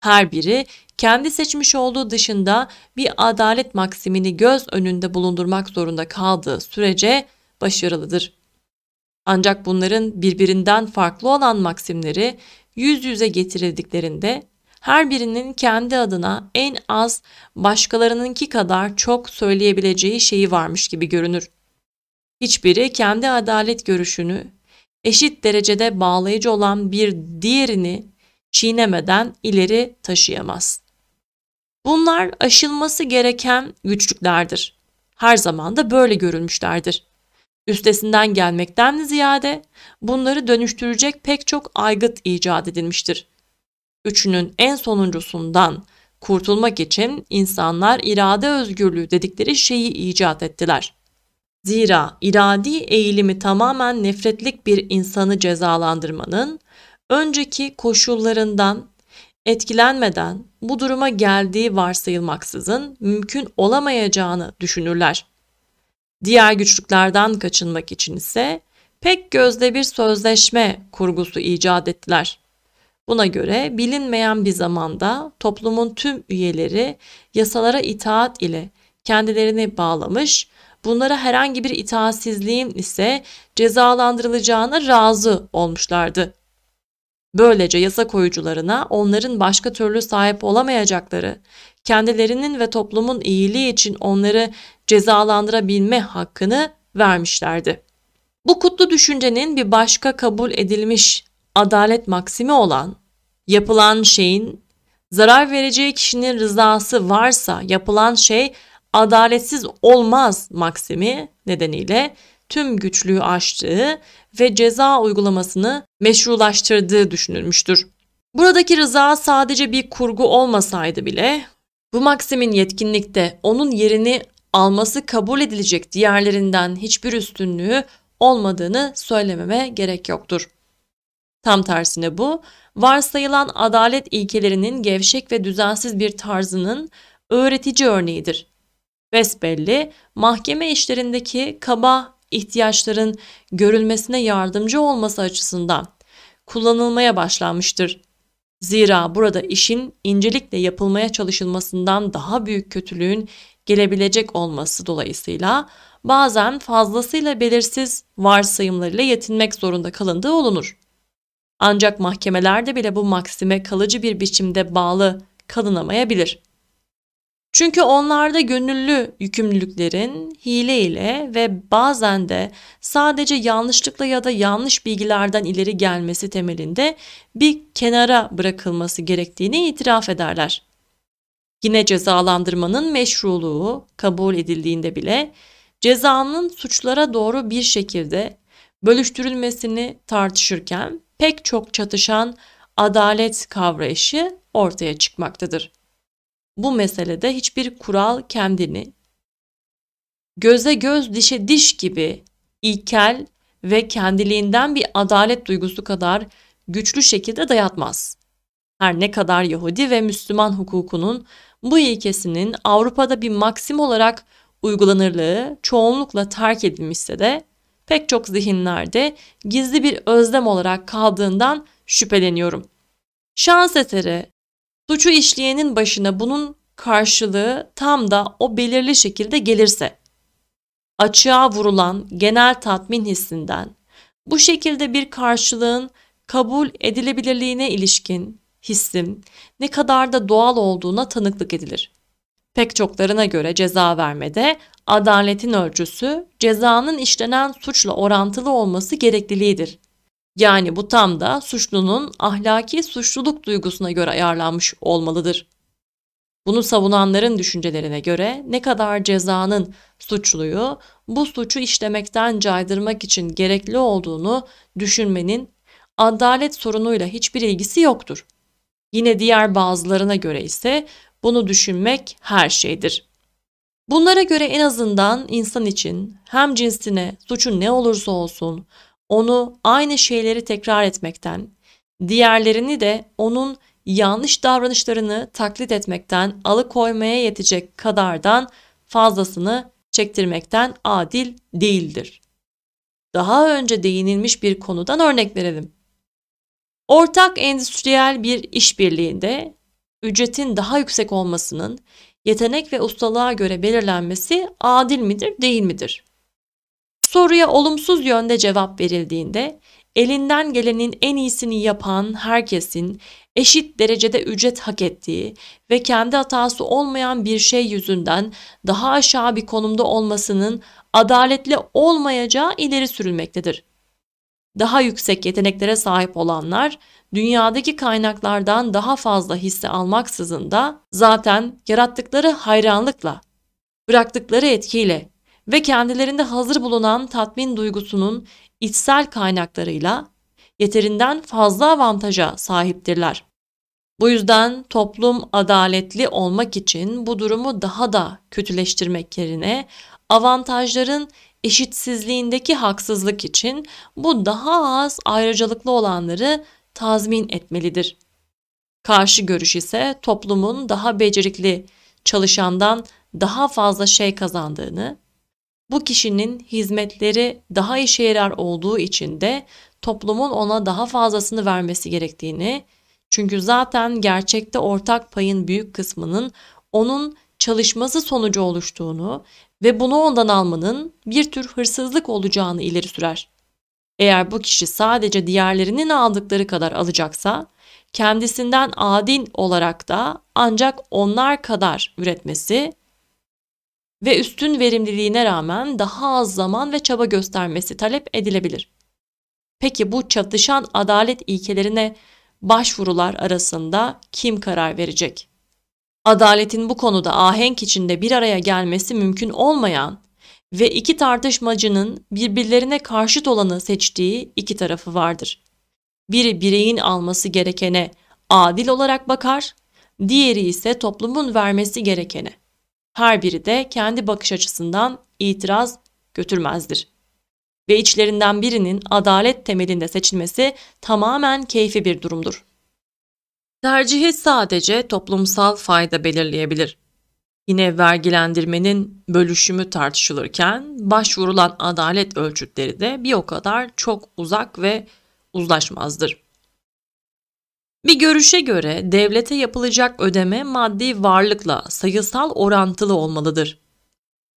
Her biri kendi seçmiş olduğu dışında bir adalet maksimini göz önünde bulundurmak zorunda kaldığı sürece başarılıdır. Ancak bunların birbirinden farklı olan maksimleri yüz yüze getirildiklerinde her birinin kendi adına en az başkalarınınki kadar çok söyleyebileceği şeyi varmış gibi görünür. Hiçbiri kendi adalet görüşünü eşit derecede bağlayıcı olan bir diğerini çiğnemeden ileri taşıyamaz. Bunlar aşılması gereken güçlüklerdir. Her zaman da böyle görülmüşlerdir. Üstesinden gelmekten ziyade bunları dönüştürecek pek çok aygıt icat edilmiştir. Üçünün en sonuncusundan kurtulmak için insanlar irade özgürlüğü dedikleri şeyi icat ettiler. Zira iradi eğilimi tamamen nefretlik bir insanı cezalandırmanın önceki koşullarından etkilenmeden bu duruma geldiği varsayılmaksızın mümkün olamayacağını düşünürler. Diğer güçlüklerden kaçınmak için ise pek gözde bir sözleşme kurgusu icat ettiler. Buna göre bilinmeyen bir zamanda toplumun tüm üyeleri yasalara itaat ile kendilerini bağlamış, bunlara herhangi bir itaatsizliğin ise cezalandırılacağına razı olmuşlardı. Böylece yasa koyucularına onların başka türlü sahip olamayacakları kendilerinin ve toplumun iyiliği için onları cezalandırabilme hakkını vermişlerdi. Bu kutlu düşüncenin bir başka kabul edilmiş adalet maksimi olan yapılan şeyin zarar vereceği kişinin rızası varsa yapılan şey adaletsiz olmaz maksimi nedeniyle tüm güçlüğü aştığı ve ceza uygulamasını meşrulaştırdığı düşünülmüştür. Buradaki rıza sadece bir kurgu olmasaydı bile bu maksimin yetkinlikte onun yerini alması kabul edilecek diğerlerinden hiçbir üstünlüğü olmadığını söylememe gerek yoktur. Tam tersine bu, varsayılan adalet ilkelerinin gevşek ve düzensiz bir tarzının öğretici örneğidir. Besbelli, mahkeme işlerindeki kaba ihtiyaçların görülmesine yardımcı olması açısından kullanılmaya başlanmıştır. Zira burada işin incelikle yapılmaya çalışılmasından daha büyük kötülüğün gelebilecek olması dolayısıyla bazen fazlasıyla belirsiz varsayımlarıyla yetinmek zorunda kalındığı olunur. Ancak mahkemelerde bile bu maksime kalıcı bir biçimde bağlı kalınamayabilir. Çünkü onlarda gönüllü yükümlülüklerin hile ile ve bazen de sadece yanlışlıkla ya da yanlış bilgilerden ileri gelmesi temelinde bir kenara bırakılması gerektiğini itiraf ederler. Yine cezalandırmanın meşruluğu kabul edildiğinde bile cezanın suçlara doğru bir şekilde bölüştürülmesini tartışırken pek çok çatışan adalet kavrayışı ortaya çıkmaktadır. Bu meselede hiçbir kural kendini göze göz dişe diş gibi ilkel ve kendiliğinden bir adalet duygusu kadar güçlü şekilde dayatmaz. Her ne kadar Yahudi ve Müslüman hukukunun bu ilkesinin Avrupa'da bir maksim olarak uygulanırlığı çoğunlukla terk edilmişse de pek çok zihinlerde gizli bir özlem olarak kaldığından şüpheleniyorum. Şans eseri Suçu işleyenin başına bunun karşılığı tam da o belirli şekilde gelirse açığa vurulan genel tatmin hissinden bu şekilde bir karşılığın kabul edilebilirliğine ilişkin hissin ne kadar da doğal olduğuna tanıklık edilir. Pek çoklarına göre ceza vermede adaletin ölçüsü cezanın işlenen suçla orantılı olması gerekliliğidir. Yani bu tam da suçlunun ahlaki suçluluk duygusuna göre ayarlanmış olmalıdır. Bunu savunanların düşüncelerine göre ne kadar cezanın suçluyu bu suçu işlemekten caydırmak için gerekli olduğunu düşünmenin adalet sorunuyla hiçbir ilgisi yoktur. Yine diğer bazılarına göre ise bunu düşünmek her şeydir. Bunlara göre en azından insan için hem cinsine, suçun ne olursa olsun onu aynı şeyleri tekrar etmekten, diğerlerini de onun yanlış davranışlarını taklit etmekten alıkoymaya yetecek kadardan fazlasını çektirmekten adil değildir. Daha önce değinilmiş bir konudan örnek verelim. Ortak endüstriyel bir işbirliğinde ücretin daha yüksek olmasının yetenek ve ustalığa göre belirlenmesi adil midir, değil midir? Soruya olumsuz yönde cevap verildiğinde elinden gelenin en iyisini yapan herkesin eşit derecede ücret hak ettiği ve kendi hatası olmayan bir şey yüzünden daha aşağı bir konumda olmasının adaletli olmayacağı ileri sürülmektedir. Daha yüksek yeteneklere sahip olanlar dünyadaki kaynaklardan daha fazla hisse almaksızın da zaten yarattıkları hayranlıkla, bıraktıkları etkiyle ve kendilerinde hazır bulunan tatmin duygusunun içsel kaynaklarıyla yeterinden fazla avantaja sahiptirler. Bu yüzden toplum adaletli olmak için bu durumu daha da kötüleştirmek yerine avantajların eşitsizliğindeki haksızlık için bu daha az ayrıcalıklı olanları tazmin etmelidir. Karşı görüş ise toplumun daha becerikli çalışandan daha fazla şey kazandığını bu kişinin hizmetleri daha işe yarar olduğu için de toplumun ona daha fazlasını vermesi gerektiğini, çünkü zaten gerçekte ortak payın büyük kısmının onun çalışması sonucu oluştuğunu ve bunu ondan almanın bir tür hırsızlık olacağını ileri sürer. Eğer bu kişi sadece diğerlerinin aldıkları kadar alacaksa, kendisinden adil olarak da ancak onlar kadar üretmesi ve üstün verimliliğine rağmen daha az zaman ve çaba göstermesi talep edilebilir. Peki bu çatışan adalet ilkelerine başvurular arasında kim karar verecek? Adaletin bu konuda ahenk içinde bir araya gelmesi mümkün olmayan ve iki tartışmacının birbirlerine karşıt olanı seçtiği iki tarafı vardır. Biri bireyin alması gerekene adil olarak bakar, diğeri ise toplumun vermesi gerekene her biri de kendi bakış açısından itiraz götürmezdir. Ve içlerinden birinin adalet temelinde seçilmesi tamamen keyfi bir durumdur. Tercihi sadece toplumsal fayda belirleyebilir. Yine vergilendirmenin bölüşümü tartışılırken başvurulan adalet ölçütleri de bir o kadar çok uzak ve uzlaşmazdır. Bir görüşe göre devlete yapılacak ödeme maddi varlıkla sayısal orantılı olmalıdır.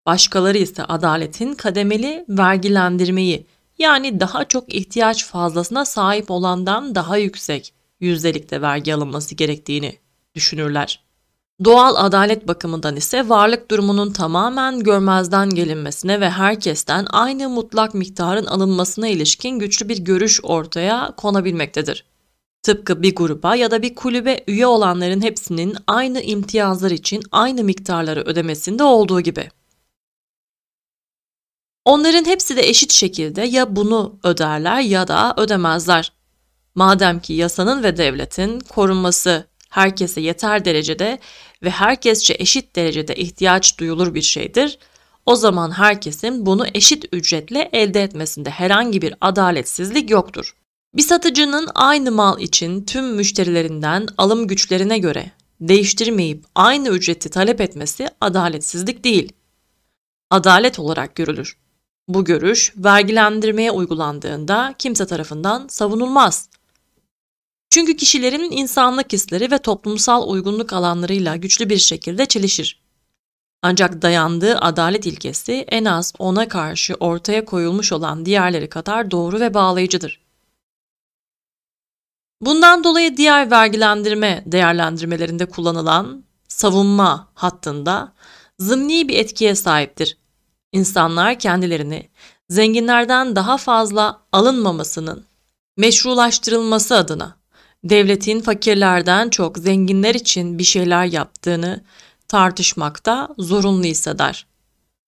Başkaları ise adaletin kademeli vergilendirmeyi yani daha çok ihtiyaç fazlasına sahip olandan daha yüksek yüzdelikte vergi alınması gerektiğini düşünürler. Doğal adalet bakımından ise varlık durumunun tamamen görmezden gelinmesine ve herkesten aynı mutlak miktarın alınmasına ilişkin güçlü bir görüş ortaya konabilmektedir. Tıpkı bir gruba ya da bir kulübe üye olanların hepsinin aynı imtiyazlar için aynı miktarları ödemesinde olduğu gibi. Onların hepsi de eşit şekilde ya bunu öderler ya da ödemezler. Madem ki yasanın ve devletin korunması herkese yeter derecede ve herkesçe eşit derecede ihtiyaç duyulur bir şeydir, o zaman herkesin bunu eşit ücretle elde etmesinde herhangi bir adaletsizlik yoktur. Bir satıcının aynı mal için tüm müşterilerinden alım güçlerine göre değiştirmeyip aynı ücreti talep etmesi adaletsizlik değil. Adalet olarak görülür. Bu görüş vergilendirmeye uygulandığında kimse tarafından savunulmaz. Çünkü kişilerin insanlık hisleri ve toplumsal uygunluk alanlarıyla güçlü bir şekilde çelişir. Ancak dayandığı adalet ilkesi en az ona karşı ortaya koyulmuş olan diğerleri kadar doğru ve bağlayıcıdır. Bundan dolayı diğer vergilendirme değerlendirmelerinde kullanılan savunma hattında zımni bir etkiye sahiptir. İnsanlar kendilerini zenginlerden daha fazla alınmamasının meşrulaştırılması adına devletin fakirlerden çok zenginler için bir şeyler yaptığını tartışmakta zorunlu hisseder.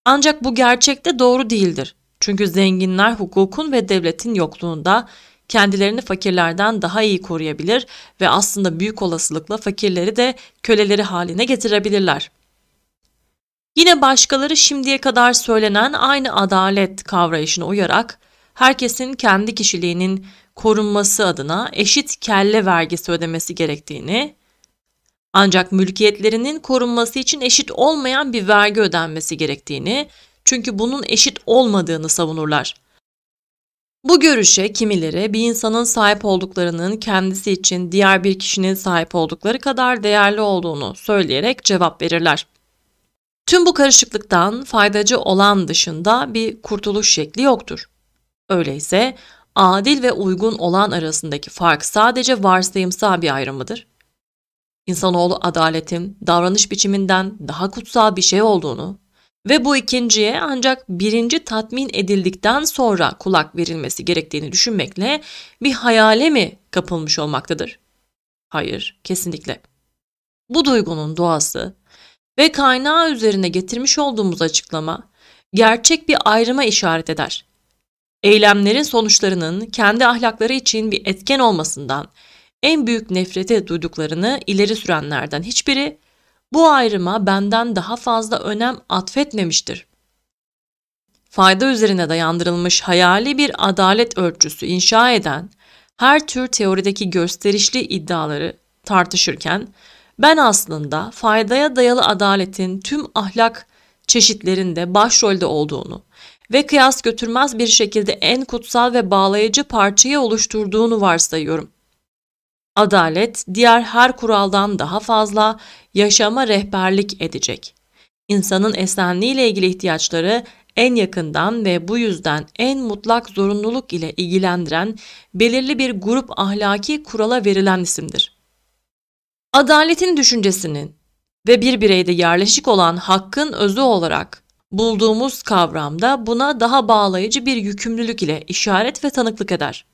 Ancak bu gerçekte doğru değildir. Çünkü zenginler hukukun ve devletin yokluğunda kendilerini fakirlerden daha iyi koruyabilir ve aslında büyük olasılıkla fakirleri de köleleri haline getirebilirler. Yine başkaları şimdiye kadar söylenen aynı adalet kavrayışına uyarak herkesin kendi kişiliğinin korunması adına eşit kelle vergisi ödemesi gerektiğini, ancak mülkiyetlerinin korunması için eşit olmayan bir vergi ödenmesi gerektiğini, çünkü bunun eşit olmadığını savunurlar. Bu görüşe kimileri bir insanın sahip olduklarının kendisi için diğer bir kişinin sahip oldukları kadar değerli olduğunu söyleyerek cevap verirler. Tüm bu karışıklıktan faydacı olan dışında bir kurtuluş şekli yoktur. Öyleyse adil ve uygun olan arasındaki fark sadece varsayımsal bir ayrımıdır. İnsanoğlu adaletin davranış biçiminden daha kutsal bir şey olduğunu ve bu ikinciye ancak birinci tatmin edildikten sonra kulak verilmesi gerektiğini düşünmekle bir hayale mi kapılmış olmaktadır? Hayır, kesinlikle. Bu duygunun doğası ve kaynağı üzerine getirmiş olduğumuz açıklama gerçek bir ayrıma işaret eder. Eylemlerin sonuçlarının kendi ahlakları için bir etken olmasından en büyük nefrete duyduklarını ileri sürenlerden hiçbiri bu ayrıma benden daha fazla önem atfetmemiştir. Fayda üzerine dayandırılmış hayali bir adalet ölçüsü inşa eden her tür teorideki gösterişli iddiaları tartışırken ben aslında faydaya dayalı adaletin tüm ahlak çeşitlerinde başrolde olduğunu ve kıyas götürmez bir şekilde en kutsal ve bağlayıcı parçayı oluşturduğunu varsayıyorum. Adalet diğer her kuraldan daha fazla yaşama rehberlik edecek. İnsanın esenliği ile ilgili ihtiyaçları en yakından ve bu yüzden en mutlak zorunluluk ile ilgilendiren belirli bir grup ahlaki kurala verilen isimdir. Adaletin düşüncesinin ve bir bireyde yerleşik olan hakkın özü olarak bulduğumuz kavramda buna daha bağlayıcı bir yükümlülük ile işaret ve tanıklık eder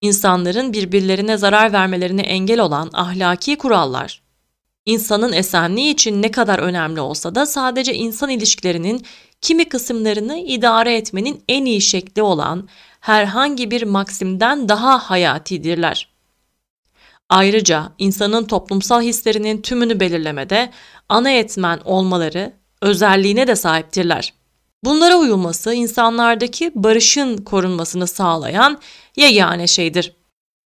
insanların birbirlerine zarar vermelerine engel olan ahlaki kurallar, insanın esenliği için ne kadar önemli olsa da sadece insan ilişkilerinin kimi kısımlarını idare etmenin en iyi şekli olan herhangi bir maksimden daha hayatidirler. Ayrıca insanın toplumsal hislerinin tümünü belirlemede ana etmen olmaları özelliğine de sahiptirler. Bunlara uyulması insanlardaki barışın korunmasını sağlayan yegane şeydir.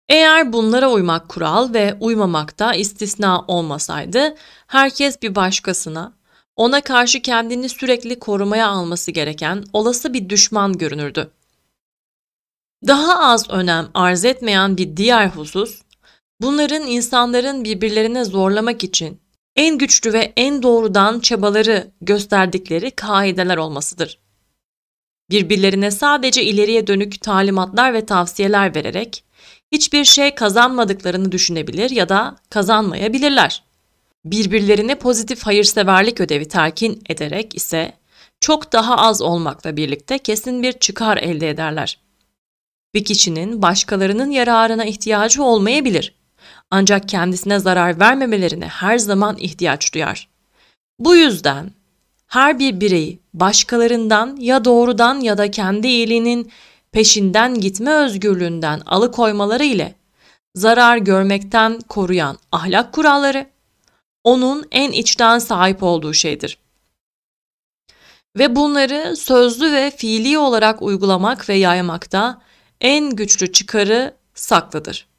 Eğer bunlara uymak kural ve uymamak da istisna olmasaydı, herkes bir başkasına, ona karşı kendini sürekli korumaya alması gereken olası bir düşman görünürdü. Daha az önem arz etmeyen bir diğer husus, bunların insanların birbirlerine zorlamak için en güçlü ve en doğrudan çabaları gösterdikleri kaideler olmasıdır. Birbirlerine sadece ileriye dönük talimatlar ve tavsiyeler vererek hiçbir şey kazanmadıklarını düşünebilir ya da kazanmayabilirler. Birbirlerine pozitif hayırseverlik ödevi terkin ederek ise çok daha az olmakla birlikte kesin bir çıkar elde ederler. Bir kişinin başkalarının yararına ihtiyacı olmayabilir ancak kendisine zarar vermemelerine her zaman ihtiyaç duyar. Bu yüzden her bir bireyi başkalarından ya doğrudan ya da kendi iyiliğinin peşinden gitme özgürlüğünden alıkoymaları ile zarar görmekten koruyan ahlak kuralları onun en içten sahip olduğu şeydir. Ve bunları sözlü ve fiili olarak uygulamak ve yaymakta en güçlü çıkarı saklıdır.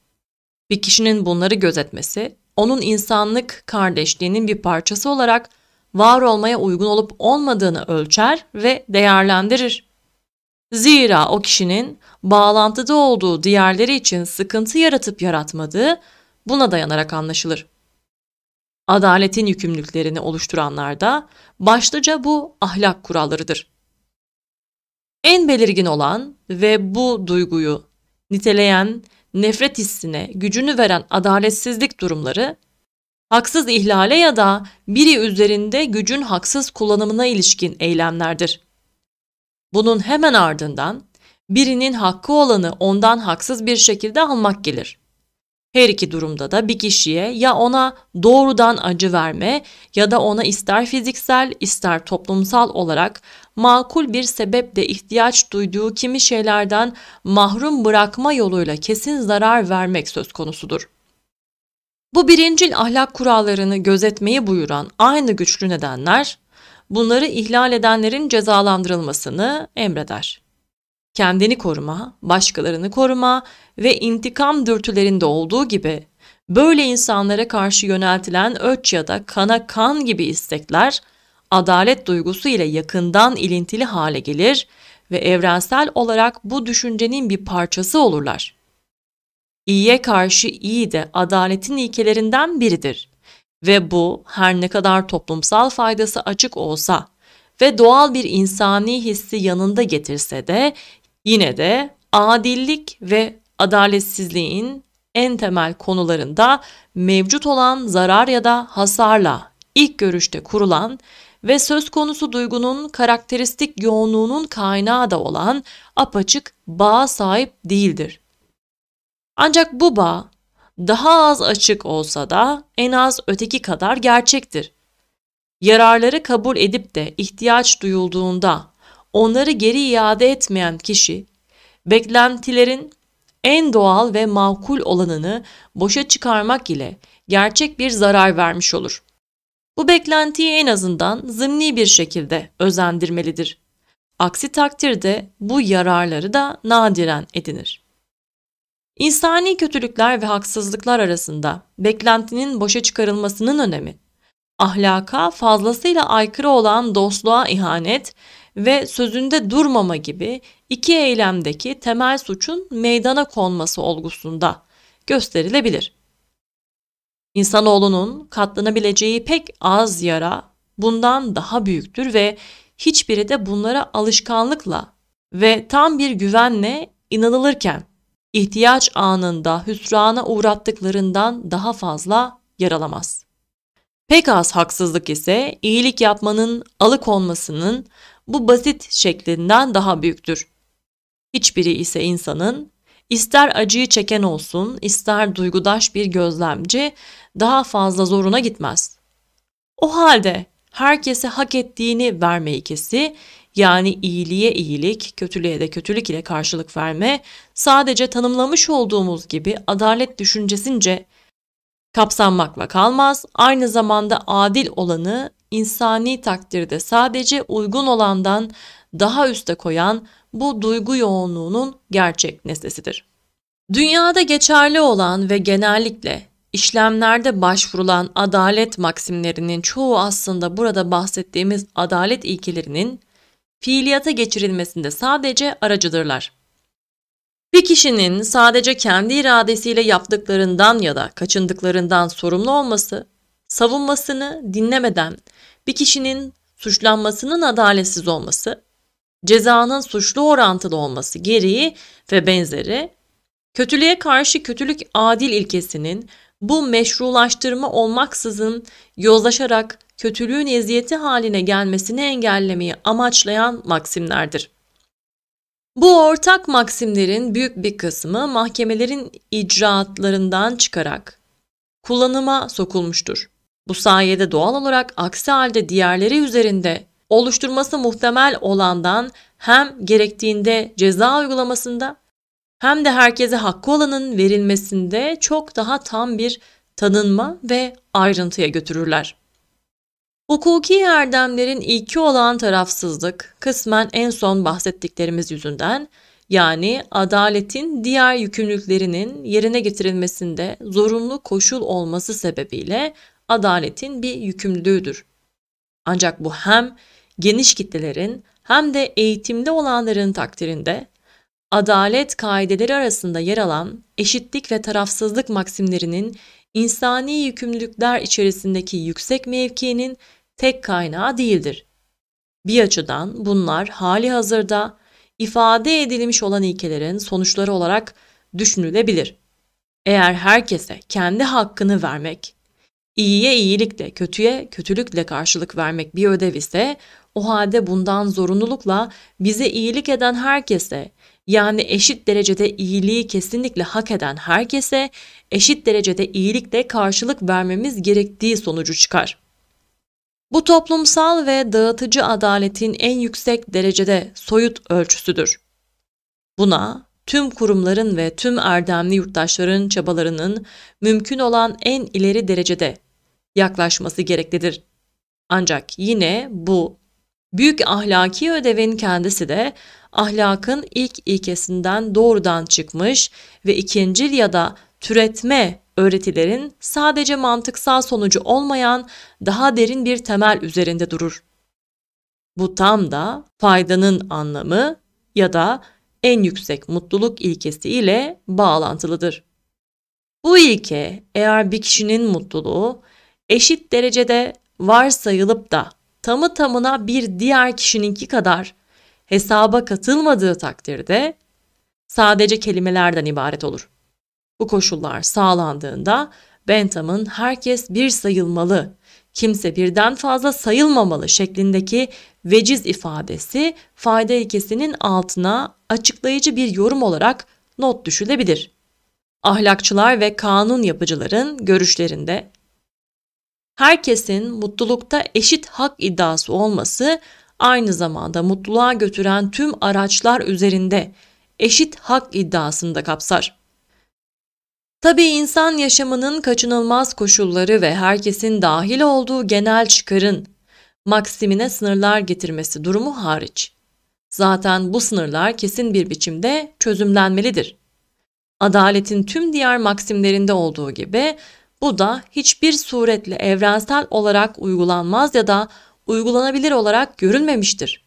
Bir kişinin bunları gözetmesi, onun insanlık kardeşliğinin bir parçası olarak var olmaya uygun olup olmadığını ölçer ve değerlendirir. Zira o kişinin bağlantıda olduğu diğerleri için sıkıntı yaratıp yaratmadığı buna dayanarak anlaşılır. Adaletin yükümlülüklerini oluşturanlar da başlıca bu ahlak kurallarıdır. En belirgin olan ve bu duyguyu niteleyen nefret hissine gücünü veren adaletsizlik durumları, haksız ihlale ya da biri üzerinde gücün haksız kullanımına ilişkin eylemlerdir. Bunun hemen ardından birinin hakkı olanı ondan haksız bir şekilde almak gelir. Her iki durumda da bir kişiye ya ona doğrudan acı verme ya da ona ister fiziksel ister toplumsal olarak makul bir sebeple ihtiyaç duyduğu kimi şeylerden mahrum bırakma yoluyla kesin zarar vermek söz konusudur. Bu birincil ahlak kurallarını gözetmeyi buyuran aynı güçlü nedenler, bunları ihlal edenlerin cezalandırılmasını emreder. Kendini koruma, başkalarını koruma ve intikam dürtülerinde olduğu gibi böyle insanlara karşı yöneltilen öç ya da kana kan gibi istekler adalet duygusu ile yakından ilintili hale gelir ve evrensel olarak bu düşüncenin bir parçası olurlar. İyiye karşı iyi de adaletin ilkelerinden biridir ve bu her ne kadar toplumsal faydası açık olsa ve doğal bir insani hissi yanında getirse de yine de adillik ve adaletsizliğin en temel konularında mevcut olan zarar ya da hasarla ilk görüşte kurulan ve söz konusu duygunun karakteristik yoğunluğunun kaynağı da olan apaçık bağa sahip değildir. Ancak bu bağ daha az açık olsa da en az öteki kadar gerçektir. Yararları kabul edip de ihtiyaç duyulduğunda onları geri iade etmeyen kişi beklentilerin en doğal ve makul olanını boşa çıkarmak ile gerçek bir zarar vermiş olur. Bu beklentiyi en azından zımni bir şekilde özendirmelidir. Aksi takdirde bu yararları da nadiren edinir. İnsani kötülükler ve haksızlıklar arasında beklentinin boşa çıkarılmasının önemi, ahlaka fazlasıyla aykırı olan dostluğa ihanet ve sözünde durmama gibi iki eylemdeki temel suçun meydana konması olgusunda gösterilebilir. İnsanoğlunun katlanabileceği pek az yara bundan daha büyüktür ve hiçbiri de bunlara alışkanlıkla ve tam bir güvenle inanılırken ihtiyaç anında hüsrana uğrattıklarından daha fazla yaralamaz. Pek az haksızlık ise iyilik yapmanın alıkonmasının bu basit şeklinden daha büyüktür. Hiçbiri ise insanın ister acıyı çeken olsun, ister duygudaş bir gözlemci daha fazla zoruna gitmez. O halde herkese hak ettiğini verme ikisi yani iyiliğe iyilik, kötülüğe de kötülük ile karşılık verme sadece tanımlamış olduğumuz gibi adalet düşüncesince kapsanmakla kalmaz, aynı zamanda adil olanı insani takdirde sadece uygun olandan daha üste koyan bu duygu yoğunluğunun gerçek nesnesidir. Dünyada geçerli olan ve genellikle işlemlerde başvurulan adalet maksimlerinin çoğu aslında burada bahsettiğimiz adalet ilkelerinin fiiliyata geçirilmesinde sadece aracıdırlar. Bir kişinin sadece kendi iradesiyle yaptıklarından ya da kaçındıklarından sorumlu olması, savunmasını dinlemeden bir kişinin suçlanmasının adaletsiz olması, cezanın suçlu orantılı olması gereği ve benzeri, kötülüğe karşı kötülük adil ilkesinin bu meşrulaştırma olmaksızın yozlaşarak kötülüğün eziyeti haline gelmesini engellemeyi amaçlayan maksimlerdir. Bu ortak maksimlerin büyük bir kısmı mahkemelerin icraatlarından çıkarak kullanıma sokulmuştur. Bu sayede doğal olarak aksi halde diğerleri üzerinde oluşturması muhtemel olandan hem gerektiğinde ceza uygulamasında hem de herkese hakkı olanın verilmesinde çok daha tam bir tanınma ve ayrıntıya götürürler. Hukuki erdemlerin ilki olan tarafsızlık kısmen en son bahsettiklerimiz yüzünden yani adaletin diğer yükümlülüklerinin yerine getirilmesinde zorunlu koşul olması sebebiyle adaletin bir yükümlülüğüdür. Ancak bu hem geniş kitlelerin hem de eğitimde olanların takdirinde adalet kaideleri arasında yer alan eşitlik ve tarafsızlık maksimlerinin insani yükümlülükler içerisindeki yüksek mevkiinin tek kaynağı değildir. Bir açıdan bunlar hali hazırda ifade edilmiş olan ilkelerin sonuçları olarak düşünülebilir. Eğer herkese kendi hakkını vermek İyiye iyilikle, kötüye kötülükle karşılık vermek bir ödev ise o halde bundan zorunlulukla bize iyilik eden herkese yani eşit derecede iyiliği kesinlikle hak eden herkese eşit derecede iyilikle karşılık vermemiz gerektiği sonucu çıkar. Bu toplumsal ve dağıtıcı adaletin en yüksek derecede soyut ölçüsüdür. Buna tüm kurumların ve tüm erdemli yurttaşların çabalarının mümkün olan en ileri derecede yaklaşması gereklidir. Ancak yine bu büyük ahlaki ödevin kendisi de ahlakın ilk ilkesinden doğrudan çıkmış ve ikincil ya da türetme öğretilerin sadece mantıksal sonucu olmayan daha derin bir temel üzerinde durur. Bu tam da faydanın anlamı ya da en yüksek mutluluk ilkesi ile bağlantılıdır. Bu ilke eğer bir kişinin mutluluğu eşit derecede varsayılıp da tamı tamına bir diğer kişininki kadar hesaba katılmadığı takdirde sadece kelimelerden ibaret olur. Bu koşullar sağlandığında Bentham'ın herkes bir sayılmalı kimse birden fazla sayılmamalı şeklindeki veciz ifadesi fayda ilkesinin altına açıklayıcı bir yorum olarak not düşülebilir. Ahlakçılar ve kanun yapıcıların görüşlerinde herkesin mutlulukta eşit hak iddiası olması aynı zamanda mutluluğa götüren tüm araçlar üzerinde eşit hak iddiasını da kapsar. Tabii insan yaşamının kaçınılmaz koşulları ve herkesin dahil olduğu genel çıkarın maksimine sınırlar getirmesi durumu hariç. Zaten bu sınırlar kesin bir biçimde çözümlenmelidir. Adaletin tüm diğer maksimlerinde olduğu gibi bu da hiçbir suretle evrensel olarak uygulanmaz ya da uygulanabilir olarak görülmemiştir.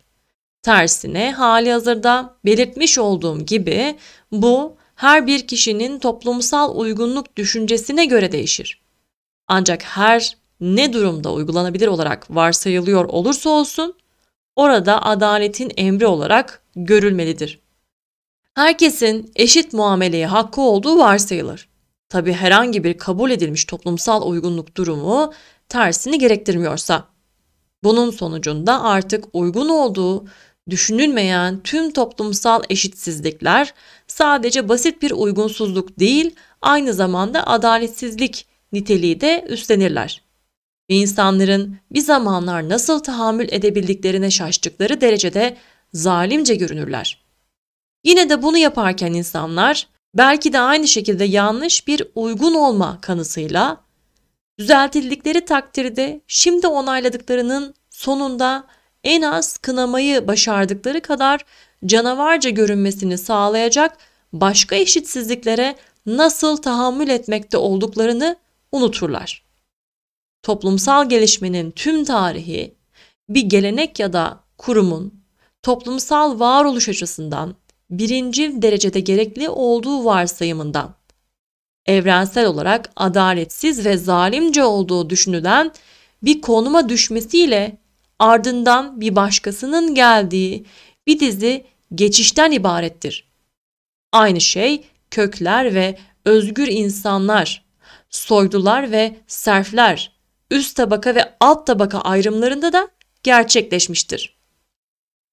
Tersine hali hazırda belirtmiş olduğum gibi bu her bir kişinin toplumsal uygunluk düşüncesine göre değişir. Ancak her ne durumda uygulanabilir olarak varsayılıyor olursa olsun, orada adaletin emri olarak görülmelidir. Herkesin eşit muameleye hakkı olduğu varsayılır. Tabi herhangi bir kabul edilmiş toplumsal uygunluk durumu tersini gerektirmiyorsa. Bunun sonucunda artık uygun olduğu Düşünülmeyen tüm toplumsal eşitsizlikler sadece basit bir uygunsuzluk değil, aynı zamanda adaletsizlik niteliği de üstlenirler. Ve insanların bir zamanlar nasıl tahammül edebildiklerine şaştıkları derecede zalimce görünürler. Yine de bunu yaparken insanlar belki de aynı şekilde yanlış bir uygun olma kanısıyla düzeltildikleri takdirde şimdi onayladıklarının sonunda en az kınamayı başardıkları kadar canavarca görünmesini sağlayacak başka eşitsizliklere nasıl tahammül etmekte olduklarını unuturlar. Toplumsal gelişmenin tüm tarihi bir gelenek ya da kurumun toplumsal varoluş açısından birinci derecede gerekli olduğu varsayımından evrensel olarak adaletsiz ve zalimce olduğu düşünülen bir konuma düşmesiyle ardından bir başkasının geldiği bir dizi geçişten ibarettir. Aynı şey kökler ve özgür insanlar, soydular ve serfler, üst tabaka ve alt tabaka ayrımlarında da gerçekleşmiştir.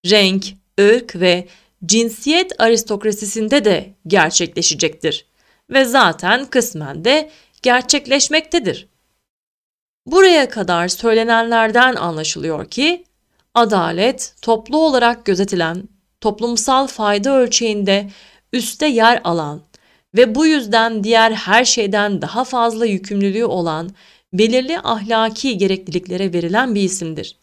Renk, ırk ve cinsiyet aristokrasisinde de gerçekleşecektir ve zaten kısmen de gerçekleşmektedir. Buraya kadar söylenenlerden anlaşılıyor ki adalet toplu olarak gözetilen, toplumsal fayda ölçeğinde üste yer alan ve bu yüzden diğer her şeyden daha fazla yükümlülüğü olan belirli ahlaki gerekliliklere verilen bir isimdir.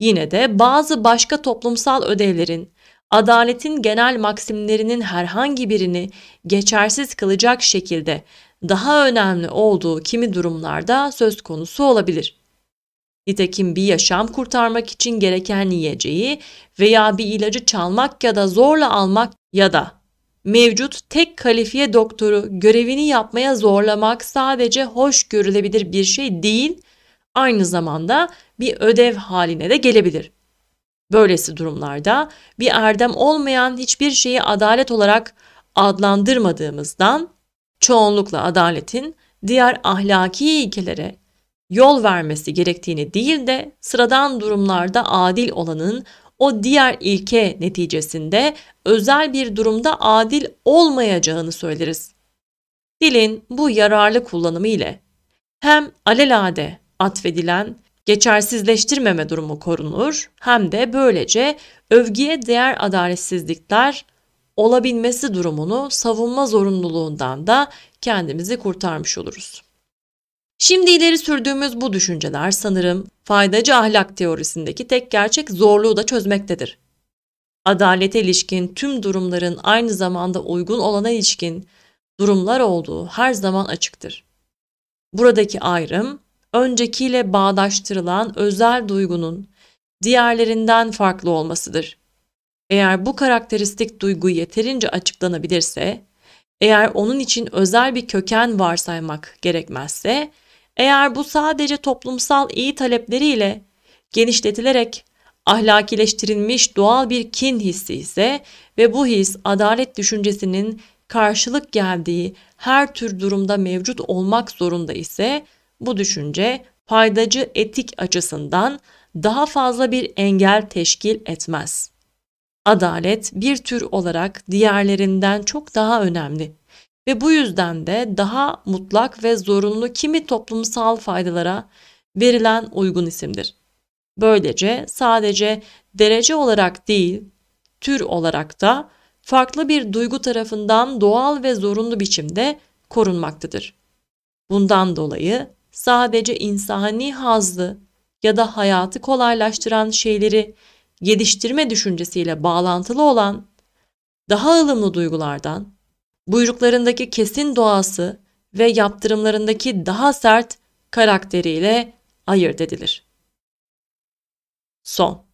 Yine de bazı başka toplumsal ödevlerin adaletin genel maksimlerinin herhangi birini geçersiz kılacak şekilde daha önemli olduğu kimi durumlarda söz konusu olabilir. Nitekim bir yaşam kurtarmak için gereken yiyeceği veya bir ilacı çalmak ya da zorla almak ya da mevcut tek kalifiye doktoru görevini yapmaya zorlamak sadece hoş görülebilir bir şey değil, aynı zamanda bir ödev haline de gelebilir. Böylesi durumlarda bir erdem olmayan hiçbir şeyi adalet olarak adlandırmadığımızdan çoğunlukla adaletin diğer ahlaki ilkelere yol vermesi gerektiğini değil de sıradan durumlarda adil olanın o diğer ilke neticesinde özel bir durumda adil olmayacağını söyleriz. Dilin bu yararlı kullanımı ile hem alelade atfedilen geçersizleştirmeme durumu korunur hem de böylece övgüye değer adaletsizlikler olabilmesi durumunu savunma zorunluluğundan da kendimizi kurtarmış oluruz. Şimdi ileri sürdüğümüz bu düşünceler sanırım faydacı ahlak teorisindeki tek gerçek zorluğu da çözmektedir. Adalete ilişkin tüm durumların aynı zamanda uygun olana ilişkin durumlar olduğu her zaman açıktır. Buradaki ayrım öncekiyle bağdaştırılan özel duygunun diğerlerinden farklı olmasıdır. Eğer bu karakteristik duygu yeterince açıklanabilirse, eğer onun için özel bir köken varsaymak gerekmezse, eğer bu sadece toplumsal iyi talepleriyle genişletilerek ahlakileştirilmiş doğal bir kin hissi ise ve bu his adalet düşüncesinin karşılık geldiği her tür durumda mevcut olmak zorunda ise bu düşünce faydacı etik açısından daha fazla bir engel teşkil etmez.'' adalet bir tür olarak diğerlerinden çok daha önemli ve bu yüzden de daha mutlak ve zorunlu kimi toplumsal faydalara verilen uygun isimdir. Böylece sadece derece olarak değil, tür olarak da farklı bir duygu tarafından doğal ve zorunlu biçimde korunmaktadır. Bundan dolayı sadece insani hazlı ya da hayatı kolaylaştıran şeyleri yediştirme düşüncesiyle bağlantılı olan daha ılımlı duygulardan, buyruklarındaki kesin doğası ve yaptırımlarındaki daha sert karakteriyle ayırt edilir. Son